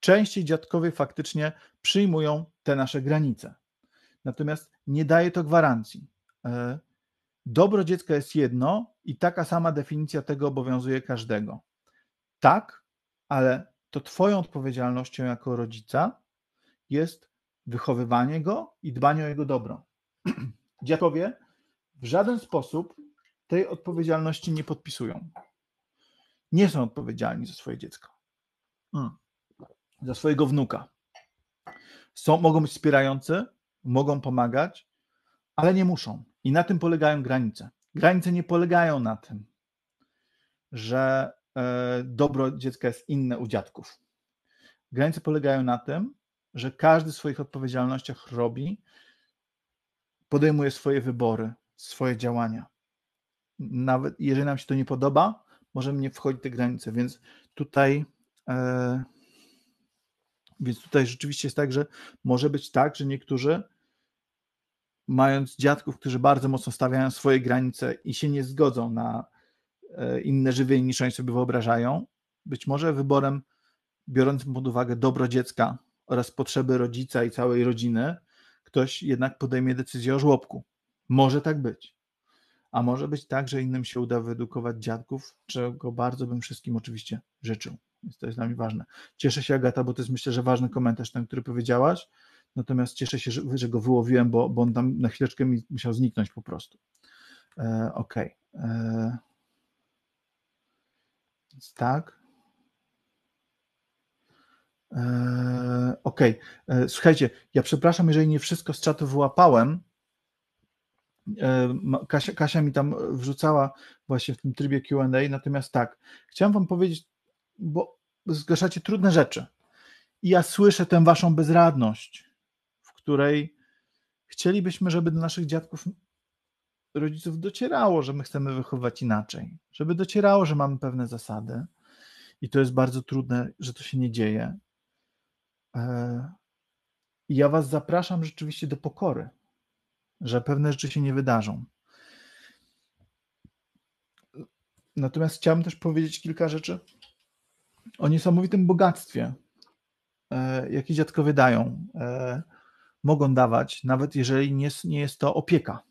S1: częściej dziadkowie faktycznie przyjmują te nasze granice. Natomiast nie daje to gwarancji. E, dobro dziecka jest jedno i taka sama definicja tego obowiązuje każdego. Tak, ale to Twoją odpowiedzialnością jako rodzica jest wychowywanie go i dbanie o jego dobro. Dziadkowie w żaden sposób tej odpowiedzialności nie podpisują nie są odpowiedzialni za swoje dziecko, mm. za swojego wnuka. Są, mogą być wspierający, mogą pomagać, ale nie muszą. I na tym polegają granice. Granice nie polegają na tym, że e, dobro dziecka jest inne u dziadków. Granice polegają na tym, że każdy w swoich odpowiedzialnościach robi, podejmuje swoje wybory, swoje działania. Nawet jeżeli nam się to nie podoba, możemy nie wchodzić te granice, więc tutaj e, więc tutaj rzeczywiście jest tak, że może być tak, że niektórzy mając dziadków, którzy bardzo mocno stawiają swoje granice i się nie zgodzą na e, inne żywienie niż oni sobie wyobrażają, być może wyborem biorącym pod uwagę dobro dziecka oraz potrzeby rodzica i całej rodziny, ktoś jednak podejmie decyzję o żłobku. Może tak być. A może być tak, że innym się uda wyedukować dziadków, czego bardzo bym wszystkim oczywiście życzył. Więc to jest dla mnie ważne. Cieszę się, Agata, bo to jest myślę, że ważny komentarz, ten, który powiedziałaś. Natomiast cieszę się, że, że go wyłowiłem, bo, bo on tam na chwileczkę mi musiał zniknąć po prostu. E, Okej. Okay. E, tak. E, okej. Okay. E, słuchajcie, ja przepraszam, jeżeli nie wszystko z czatu wyłapałem E, Kasia, Kasia mi tam wrzucała właśnie w tym trybie QA, natomiast tak, chciałem Wam powiedzieć, bo zgłaszacie trudne rzeczy. I ja słyszę tę Waszą bezradność, w której chcielibyśmy, żeby do naszych dziadków rodziców docierało, że my chcemy wychowywać inaczej, żeby docierało, że mamy pewne zasady i to jest bardzo trudne, że to się nie dzieje. E, I ja Was zapraszam rzeczywiście do pokory że pewne rzeczy się nie wydarzą. Natomiast chciałbym też powiedzieć kilka rzeczy o niesamowitym bogactwie, e, jakie dziadkowie dają. E, mogą dawać, nawet jeżeli nie, nie jest to opieka,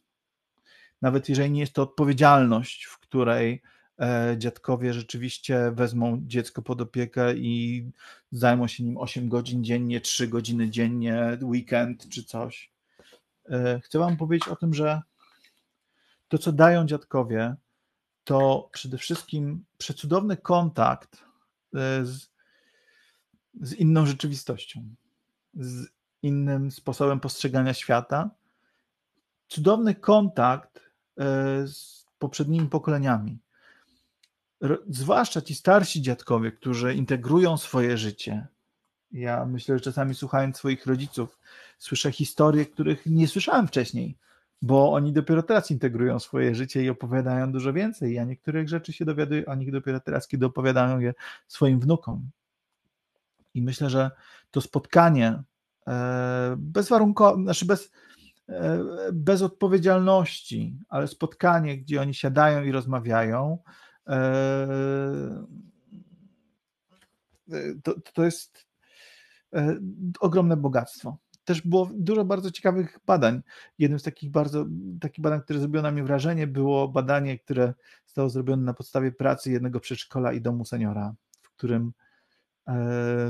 S1: nawet jeżeli nie jest to odpowiedzialność, w której e, dziadkowie rzeczywiście wezmą dziecko pod opiekę i zajmą się nim 8 godzin dziennie, 3 godziny dziennie, weekend czy coś. E, chcę Wam powiedzieć o tym, że to, co dają dziadkowie, to przede wszystkim przecudowny kontakt e, z, z inną rzeczywistością, z innym sposobem postrzegania świata, cudowny kontakt e, z poprzednimi pokoleniami. Zwłaszcza ci starsi dziadkowie, którzy integrują swoje życie, ja myślę, że czasami słuchając swoich rodziców, słyszę historie, których nie słyszałem wcześniej, bo oni dopiero teraz integrują swoje życie i opowiadają dużo więcej. Ja niektórych rzeczy się dowiaduję o nich dopiero teraz, kiedy opowiadają je swoim wnukom. I myślę, że to spotkanie e, bezwarunkowe, znaczy bez, e, bez odpowiedzialności, ale spotkanie, gdzie oni siadają i rozmawiają, e, to, to, jest, E, ogromne bogactwo. Też było dużo bardzo ciekawych badań. Jednym z takich bardzo takich badań, które zrobiło na mnie wrażenie, było badanie, które zostało zrobione na podstawie pracy jednego przedszkola i domu seniora, w którym, e,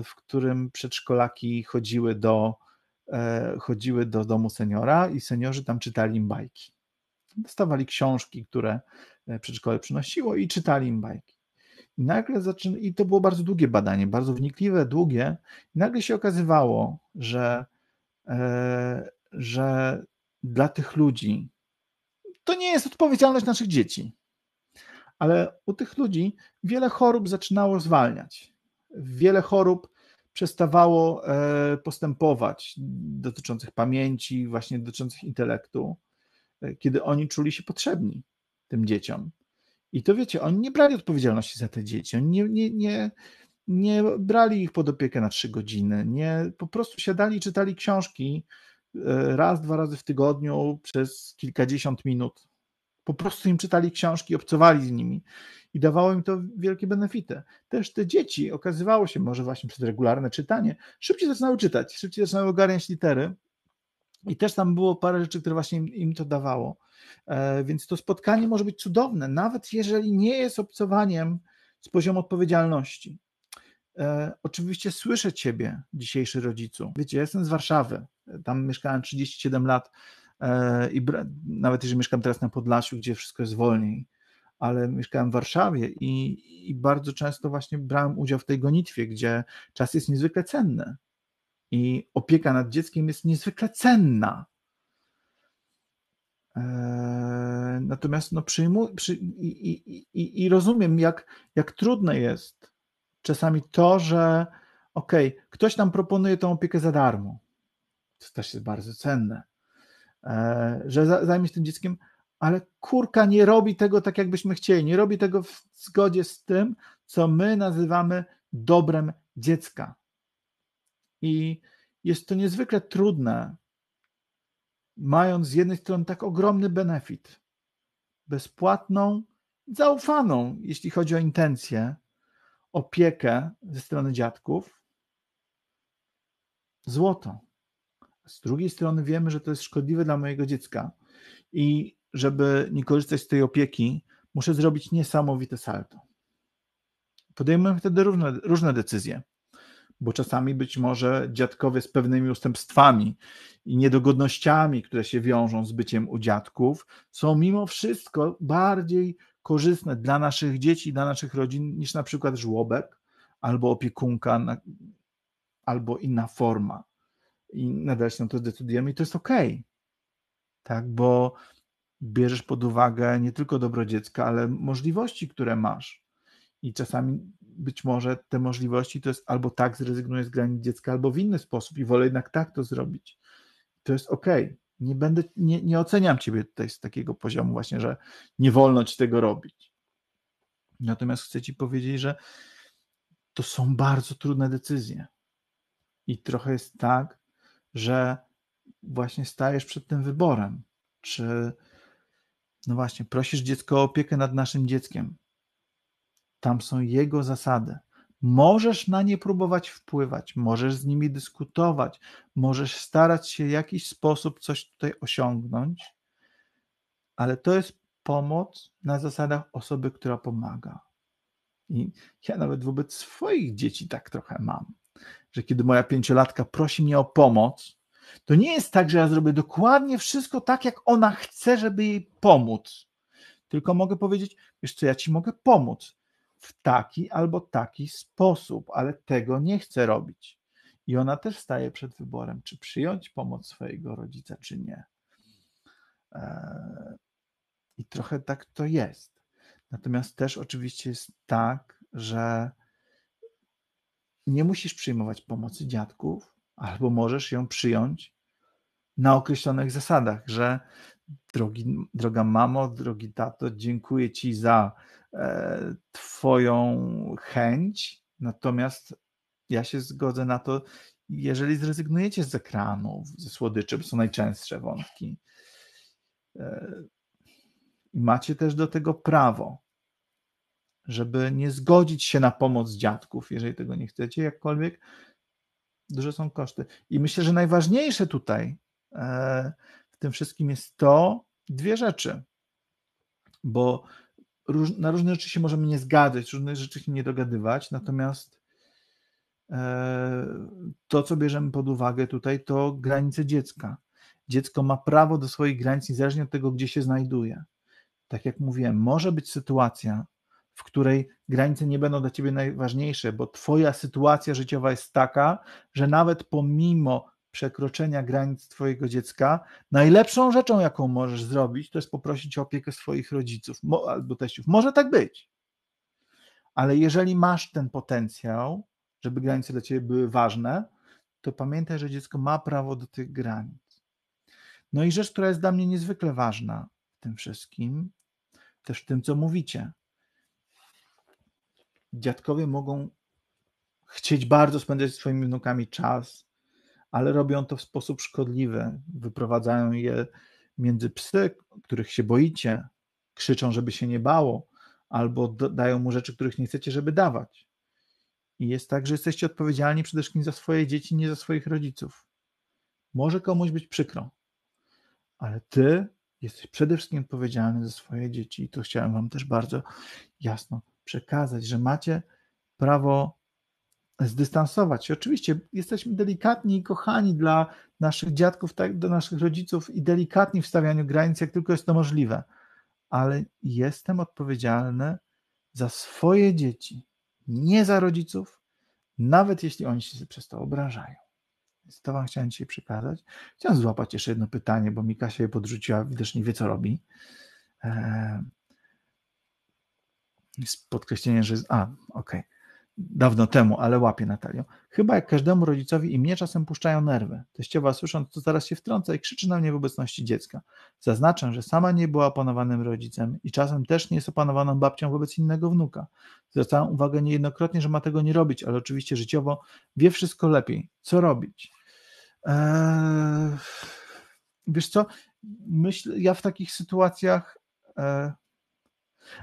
S1: w którym przedszkolaki chodziły do, e, chodziły do domu seniora i seniorzy tam czytali im bajki. Dostawali książki, które przedszkole przynosiło i czytali im bajki. I nagle zaczyna, i to było bardzo długie badanie, bardzo wnikliwe, długie, i nagle się okazywało, że, e, że dla tych ludzi to nie jest odpowiedzialność naszych dzieci, ale u tych ludzi wiele chorób zaczynało zwalniać. Wiele chorób przestawało e, postępować dotyczących pamięci, właśnie dotyczących intelektu, e, kiedy oni czuli się potrzebni tym dzieciom. I to wiecie, oni nie brali odpowiedzialności za te dzieci, oni nie, nie, nie, nie brali ich pod opiekę na trzy godziny, nie, po prostu siadali i czytali książki e, raz, dwa razy w tygodniu przez kilkadziesiąt minut. Po prostu im czytali książki, obcowali z nimi i dawało im to wielkie benefity. Też te dzieci, okazywało się, może właśnie przez regularne czytanie, szybciej zaczynały czytać, szybciej zaczynały ogarniać litery i też tam było parę rzeczy, które właśnie im, im to dawało. E, więc to spotkanie może być cudowne, nawet jeżeli nie jest obcowaniem z poziomu odpowiedzialności. E, oczywiście słyszę Ciebie, dzisiejszy rodzicu. Wiecie, ja jestem z Warszawy, tam mieszkałem 37 lat e, i nawet jeżeli mieszkam teraz na Podlasiu, gdzie wszystko jest wolniej, ale mieszkałem w Warszawie i, i bardzo często właśnie brałem udział w tej gonitwie, gdzie czas jest niezwykle cenny i opieka nad dzieckiem jest niezwykle cenna. E, natomiast no, przyjmu, przy, i, i, i, rozumiem, jak, jak trudne jest czasami to, że okej, okay, ktoś nam proponuje tą opiekę za darmo, to też jest bardzo cenne, e, że zajmie się tym dzieckiem, ale kurka nie robi tego tak, jakbyśmy chcieli, nie robi tego w zgodzie z tym, co my nazywamy dobrem dziecka. I jest to niezwykle trudne, mając z jednej strony tak ogromny benefit, bezpłatną, zaufaną, jeśli chodzi o intencje, opiekę ze strony dziadków, złoto. Z drugiej strony wiemy, że to jest szkodliwe dla mojego dziecka i żeby nie korzystać z tej opieki, muszę zrobić niesamowite salto. Podejmujemy wtedy różne, różne decyzje bo czasami być może dziadkowie z pewnymi ustępstwami i niedogodnościami, które się wiążą z byciem u dziadków, są mimo wszystko bardziej korzystne dla naszych dzieci, dla naszych rodzin niż na przykład żłobek albo opiekunka, albo inna forma. I nadal się na to zdecydujemy i to jest ok. Tak, bo bierzesz pod uwagę nie tylko dobro dziecka, ale możliwości, które masz. I czasami być może te możliwości to jest albo tak zrezygnuję z granic dziecka, albo w inny sposób i wolę jednak tak to zrobić. To jest ok. Nie będę, nie, nie oceniam ciebie tutaj z takiego poziomu właśnie, że nie wolno ci tego robić. Natomiast chcę ci powiedzieć, że to są bardzo trudne decyzje. I trochę jest tak, że właśnie stajesz przed tym wyborem, czy no właśnie prosisz dziecko o opiekę nad naszym dzieckiem, tam są jego zasady. Możesz na nie próbować wpływać, możesz z nimi dyskutować, możesz starać się w jakiś sposób coś tutaj osiągnąć, ale to jest pomoc na zasadach osoby, która pomaga. I ja nawet wobec swoich dzieci tak trochę mam, że kiedy moja pięciolatka prosi mnie o pomoc, to nie jest tak, że ja zrobię dokładnie wszystko tak, jak ona chce, żeby jej pomóc. Tylko mogę powiedzieć, wiesz co, ja ci mogę pomóc, w taki albo taki sposób, ale tego nie chce robić. I ona też staje przed wyborem, czy przyjąć pomoc swojego rodzica, czy nie. E, I trochę tak to jest. Natomiast też oczywiście jest tak, że nie musisz przyjmować pomocy dziadków, albo możesz ją przyjąć na określonych zasadach, że drogi, droga mamo, drogi tato, dziękuję ci za E, twoją chęć, natomiast ja się zgodzę na to, jeżeli zrezygnujecie z ekranów, ze słodyczy, bo są najczęstsze wątki, e, i macie też do tego prawo, żeby nie zgodzić się na pomoc dziadków, jeżeli tego nie chcecie, jakkolwiek duże są koszty. I myślę, że najważniejsze tutaj e, w tym wszystkim jest to, dwie rzeczy, bo róż, na różne rzeczy się możemy nie zgadzać, różne rzeczy się nie dogadywać, natomiast e, to, co bierzemy pod uwagę tutaj, to granice dziecka. Dziecko ma prawo do swoich granic niezależnie od tego, gdzie się znajduje. Tak jak mówiłem, może być sytuacja, w której granice nie będą dla ciebie najważniejsze, bo twoja sytuacja życiowa jest taka, że nawet pomimo przekroczenia granic Twojego dziecka, najlepszą rzeczą, jaką możesz zrobić, to jest poprosić o opiekę swoich rodziców albo teściów. Może tak być, ale jeżeli masz ten potencjał, żeby granice dla Ciebie były ważne, to pamiętaj, że dziecko ma prawo do tych granic. No i rzecz, która jest dla mnie niezwykle ważna w tym wszystkim, też w tym, co mówicie. Dziadkowie mogą chcieć bardzo spędzać z swoimi wnukami czas, ale robią to w sposób szkodliwy. Wyprowadzają je między psy, których się boicie, krzyczą, żeby się nie bało, albo dają mu rzeczy, których nie chcecie, żeby dawać. I jest tak, że jesteście odpowiedzialni przede wszystkim za swoje dzieci, nie za swoich rodziców. Może komuś być przykro, ale ty jesteś przede wszystkim odpowiedzialny za swoje dzieci. I to chciałem Wam też bardzo jasno przekazać, że macie prawo zdystansować się. Oczywiście jesteśmy delikatni i kochani dla naszych dziadków, tak, do naszych rodziców i delikatni w stawianiu granic, jak tylko jest to możliwe, ale jestem odpowiedzialny za swoje dzieci, nie za rodziców, nawet jeśli oni się przez to obrażają. Więc to Wam chciałem dzisiaj przekazać. Chciałem złapać jeszcze jedno pytanie, bo Mika się je podrzuciła, widocznie wie, co robi. Eee, z podkreśleniem, że. Jest, a, okej. Okay dawno temu, ale łapie Natalią. Chyba jak każdemu rodzicowi i mnie czasem puszczają nerwy. Teściowa słysząc to zaraz się wtrąca i krzyczy na mnie w obecności dziecka. Zaznaczę, że sama nie była opanowanym rodzicem i czasem też nie jest opanowaną babcią wobec innego wnuka. Zwracałam uwagę niejednokrotnie, że ma tego nie robić, ale oczywiście życiowo wie wszystko lepiej. Co robić? Eee, wiesz co, myślę, ja w takich sytuacjach... Eee,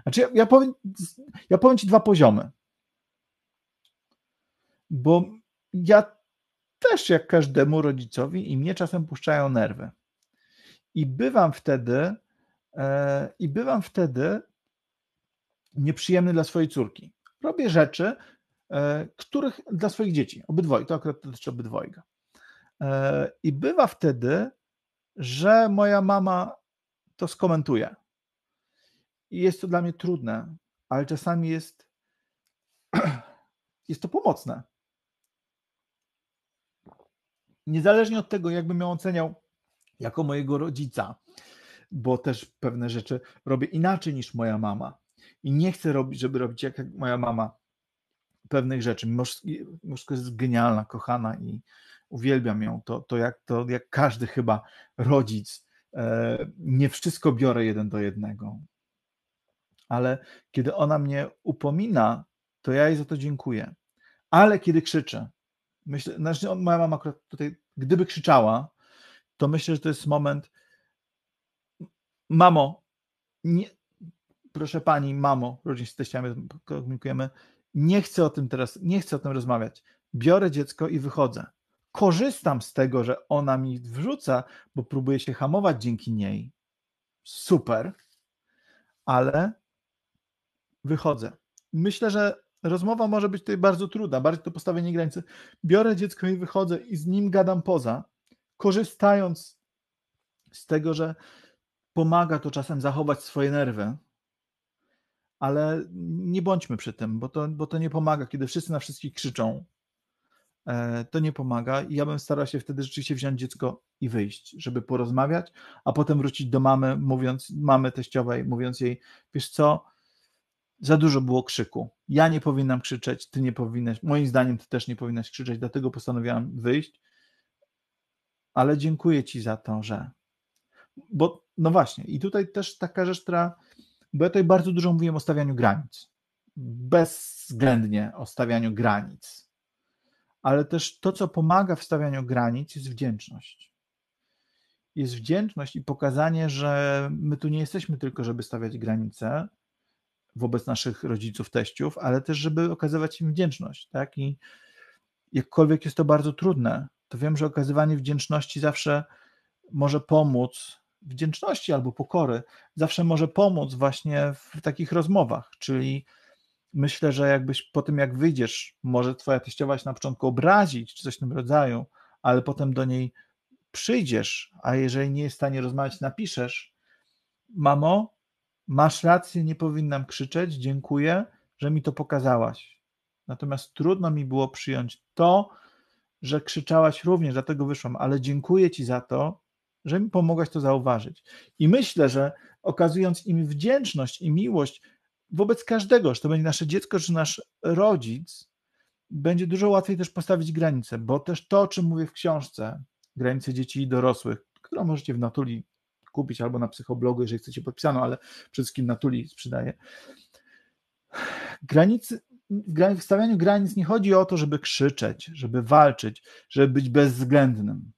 S1: znaczy ja, ja, powiem, ja powiem Ci dwa poziomy bo ja też jak każdemu rodzicowi i mnie czasem puszczają nerwy. I bywam wtedy, e, i bywam wtedy nieprzyjemny dla swojej córki. Robię rzeczy, e, których dla swoich dzieci, obydwoje, to akurat dotyczy obydwojga. E, I bywa wtedy, że moja mama to skomentuje. I jest to dla mnie trudne, ale czasami jest, jest to pomocne niezależnie od tego, jakbym ją oceniał jako mojego rodzica, bo też pewne rzeczy robię inaczej niż moja mama. I nie chcę robić, żeby robić jak moja mama pewnych rzeczy. Moszko jest genialna, kochana i uwielbiam ją. To, to, jak, to jak każdy chyba rodzic, e, nie wszystko biorę jeden do jednego. Ale kiedy ona mnie upomina, to ja jej za to dziękuję. Ale kiedy krzyczę, Myślę, znaczy moja mama akurat tutaj, gdyby krzyczała, to myślę, że to jest moment. Mamo, nie, proszę pani, mamo, rodzinie z teściami komunikujemy, nie chcę o tym teraz, nie chcę o tym rozmawiać. Biorę dziecko i wychodzę. Korzystam z tego, że ona mi wrzuca, bo próbuję się hamować dzięki niej. Super, ale wychodzę. Myślę, że rozmowa może być tutaj bardzo trudna, bardziej to postawienie granicy. Biorę dziecko i wychodzę i z nim gadam poza, korzystając z tego, że pomaga to czasem zachować swoje nerwy, ale nie bądźmy przy tym, bo to, bo to nie pomaga, kiedy wszyscy na wszystkich krzyczą. E, to nie pomaga i ja bym starał się wtedy rzeczywiście wziąć dziecko i wyjść, żeby porozmawiać, a potem wrócić do mamy, mówiąc, mamy teściowej, mówiąc jej, wiesz co, za dużo było krzyku. Ja nie powinnam krzyczeć, ty nie powinnaś, moim zdaniem ty też nie powinnaś krzyczeć, dlatego postanowiłam wyjść. Ale dziękuję ci za to, że. Bo no właśnie, i tutaj też taka rzecz, która. Bo ja tutaj bardzo dużo mówiłem o stawianiu granic. Bezwzględnie o stawianiu granic. Ale też to, co pomaga w stawianiu granic, jest wdzięczność jest wdzięczność i pokazanie, że my tu nie jesteśmy tylko, żeby stawiać granice, wobec naszych rodziców, teściów, ale też, żeby okazywać im wdzięczność, tak? I jakkolwiek jest to bardzo trudne, to wiem, że okazywanie wdzięczności zawsze może pomóc, wdzięczności albo pokory, zawsze może pomóc właśnie w takich rozmowach, czyli myślę, że jakbyś po tym, jak wyjdziesz, może twoja teściowa się na początku obrazić, czy coś w tym rodzaju, ale potem do niej przyjdziesz, a jeżeli nie jest w stanie rozmawiać, napiszesz, mamo, masz rację, nie powinnam krzyczeć, dziękuję, że mi to pokazałaś. Natomiast trudno mi było przyjąć to, że krzyczałaś również, dlatego wyszłam, ale dziękuję ci za to, że mi pomogłaś to zauważyć. I myślę, że okazując im wdzięczność i miłość wobec każdego, czy to będzie nasze dziecko, czy nasz rodzic, będzie dużo łatwiej też postawić granice, bo też to, o czym mówię w książce, granice dzieci i dorosłych, którą możecie w Natuli kupić, albo na psychoblogu, jeżeli chcecie podpisaną, ale przede wszystkim na Tuli sprzedaję. Granicy, w stawianiu granic nie chodzi o to, żeby krzyczeć, żeby walczyć, żeby być bezwzględnym.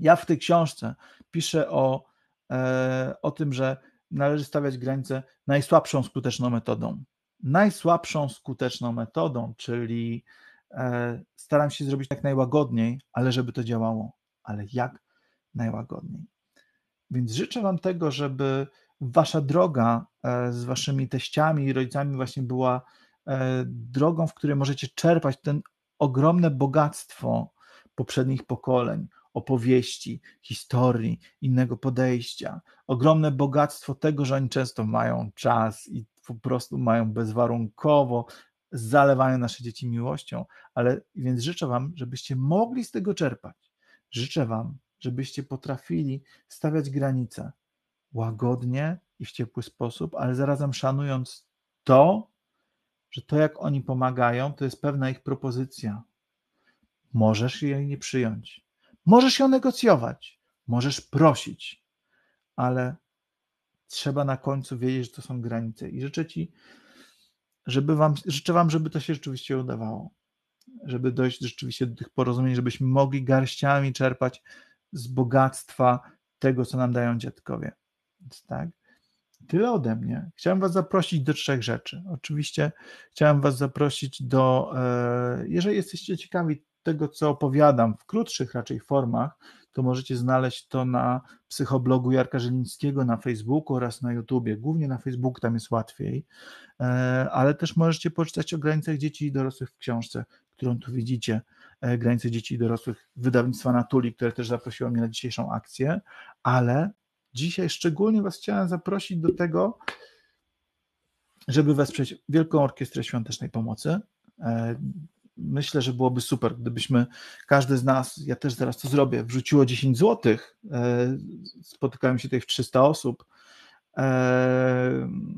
S1: Ja w tej książce piszę o, e, o tym, że należy stawiać granice najsłabszą skuteczną metodą. Najsłabszą skuteczną metodą, czyli e, staram się zrobić tak najłagodniej, ale żeby to działało, ale jak najłagodniej. Więc życzę Wam tego, żeby Wasza droga e, z Waszymi teściami i rodzicami właśnie była e, drogą, w której możecie czerpać ten ogromne bogactwo poprzednich pokoleń, opowieści, historii, innego podejścia. Ogromne bogactwo tego, że oni często mają czas i po prostu mają bezwarunkowo, zalewają nasze dzieci miłością. Ale więc życzę Wam, żebyście mogli z tego czerpać. Życzę Wam, żebyście potrafili stawiać granice łagodnie i w ciepły sposób, ale zarazem szanując to, że to, jak oni pomagają, to jest pewna ich propozycja. Możesz jej nie przyjąć. Możesz ją negocjować, możesz prosić, ale trzeba na końcu wiedzieć, że to są granice. I życzę Ci, żeby wam, życzę Wam, żeby to się rzeczywiście udawało, żeby dojść rzeczywiście do tych porozumień, żebyśmy mogli garściami czerpać z bogactwa tego, co nam dają dziadkowie. Więc tak. Tyle ode mnie. Chciałem Was zaprosić do trzech rzeczy. Oczywiście chciałem Was zaprosić do, e, jeżeli jesteście ciekawi tego, co opowiadam w krótszych raczej formach, to możecie znaleźć to na psychoblogu Jarka Żelińskiego na Facebooku oraz na YouTubie. Głównie na Facebooku tam jest łatwiej, e, ale też możecie poczytać o granicach dzieci i dorosłych w książce, którą tu widzicie. E, granice dzieci i dorosłych wydawnictwa Natuli, które też zaprosiło mnie na dzisiejszą akcję, ale dzisiaj szczególnie Was chciałem zaprosić do tego, żeby wesprzeć Wielką Orkiestrę Świątecznej Pomocy. E, myślę, że byłoby super, gdybyśmy każdy z nas, ja też zaraz to zrobię, wrzuciło 10 zł. E, spotykałem się tutaj w 300 osób Ehm,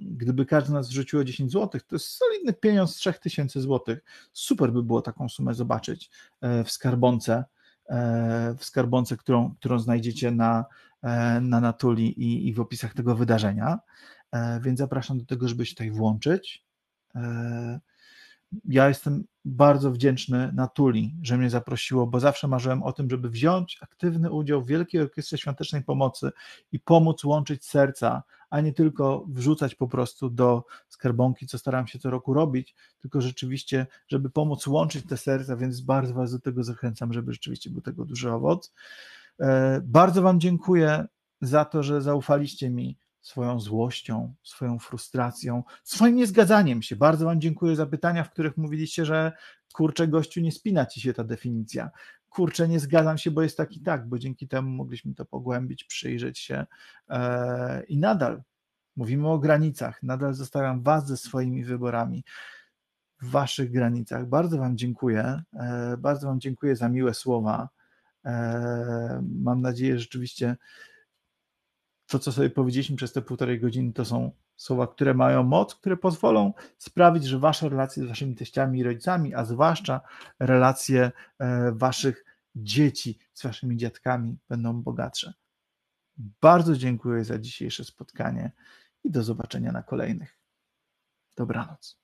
S1: gdyby każdy z nas wrzuciło 10 zł, to jest solidny pieniądz 3000 zł. Super by było taką sumę zobaczyć e, w skarbonce, e, w skarbonce, którą, którą znajdziecie na, e, na Natuli i, i w opisach tego wydarzenia. Więc zapraszam do tego, żeby się tutaj włączyć ja jestem bardzo wdzięczny Natuli, że mnie zaprosiło, bo zawsze marzyłem o tym, żeby wziąć aktywny udział w Wielkiej Orkiestrze Świątecznej Pomocy i pomóc łączyć serca, a nie tylko wrzucać po prostu do skarbonki, co staram się co roku robić, tylko rzeczywiście, żeby pomóc łączyć te serca, więc bardzo Was do tego zachęcam, żeby rzeczywiście był tego duży owoc. E, bardzo Wam dziękuję za to, że zaufaliście mi swoją złością, swoją frustracją, swoim niezgadzaniem się. Bardzo Wam dziękuję za pytania, w których mówiliście, że kurczę, gościu, nie spina Ci się ta definicja. Kurczę, nie zgadzam się, bo jest tak i tak, bo dzięki temu mogliśmy to pogłębić, przyjrzeć się e, i nadal mówimy o granicach, nadal zostawiam Was ze swoimi wyborami w Waszych granicach. Bardzo Wam dziękuję, e, bardzo Wam dziękuję za miłe słowa. E, mam nadzieję, że rzeczywiście to, co sobie powiedzieliśmy przez te półtorej godziny, to są słowa, które mają moc, które pozwolą sprawić, że wasze relacje z waszymi teściami i rodzicami, a zwłaszcza relacje e, waszych dzieci z waszymi dziadkami będą bogatsze. Bardzo dziękuję za dzisiejsze spotkanie i do zobaczenia na kolejnych. Dobranoc.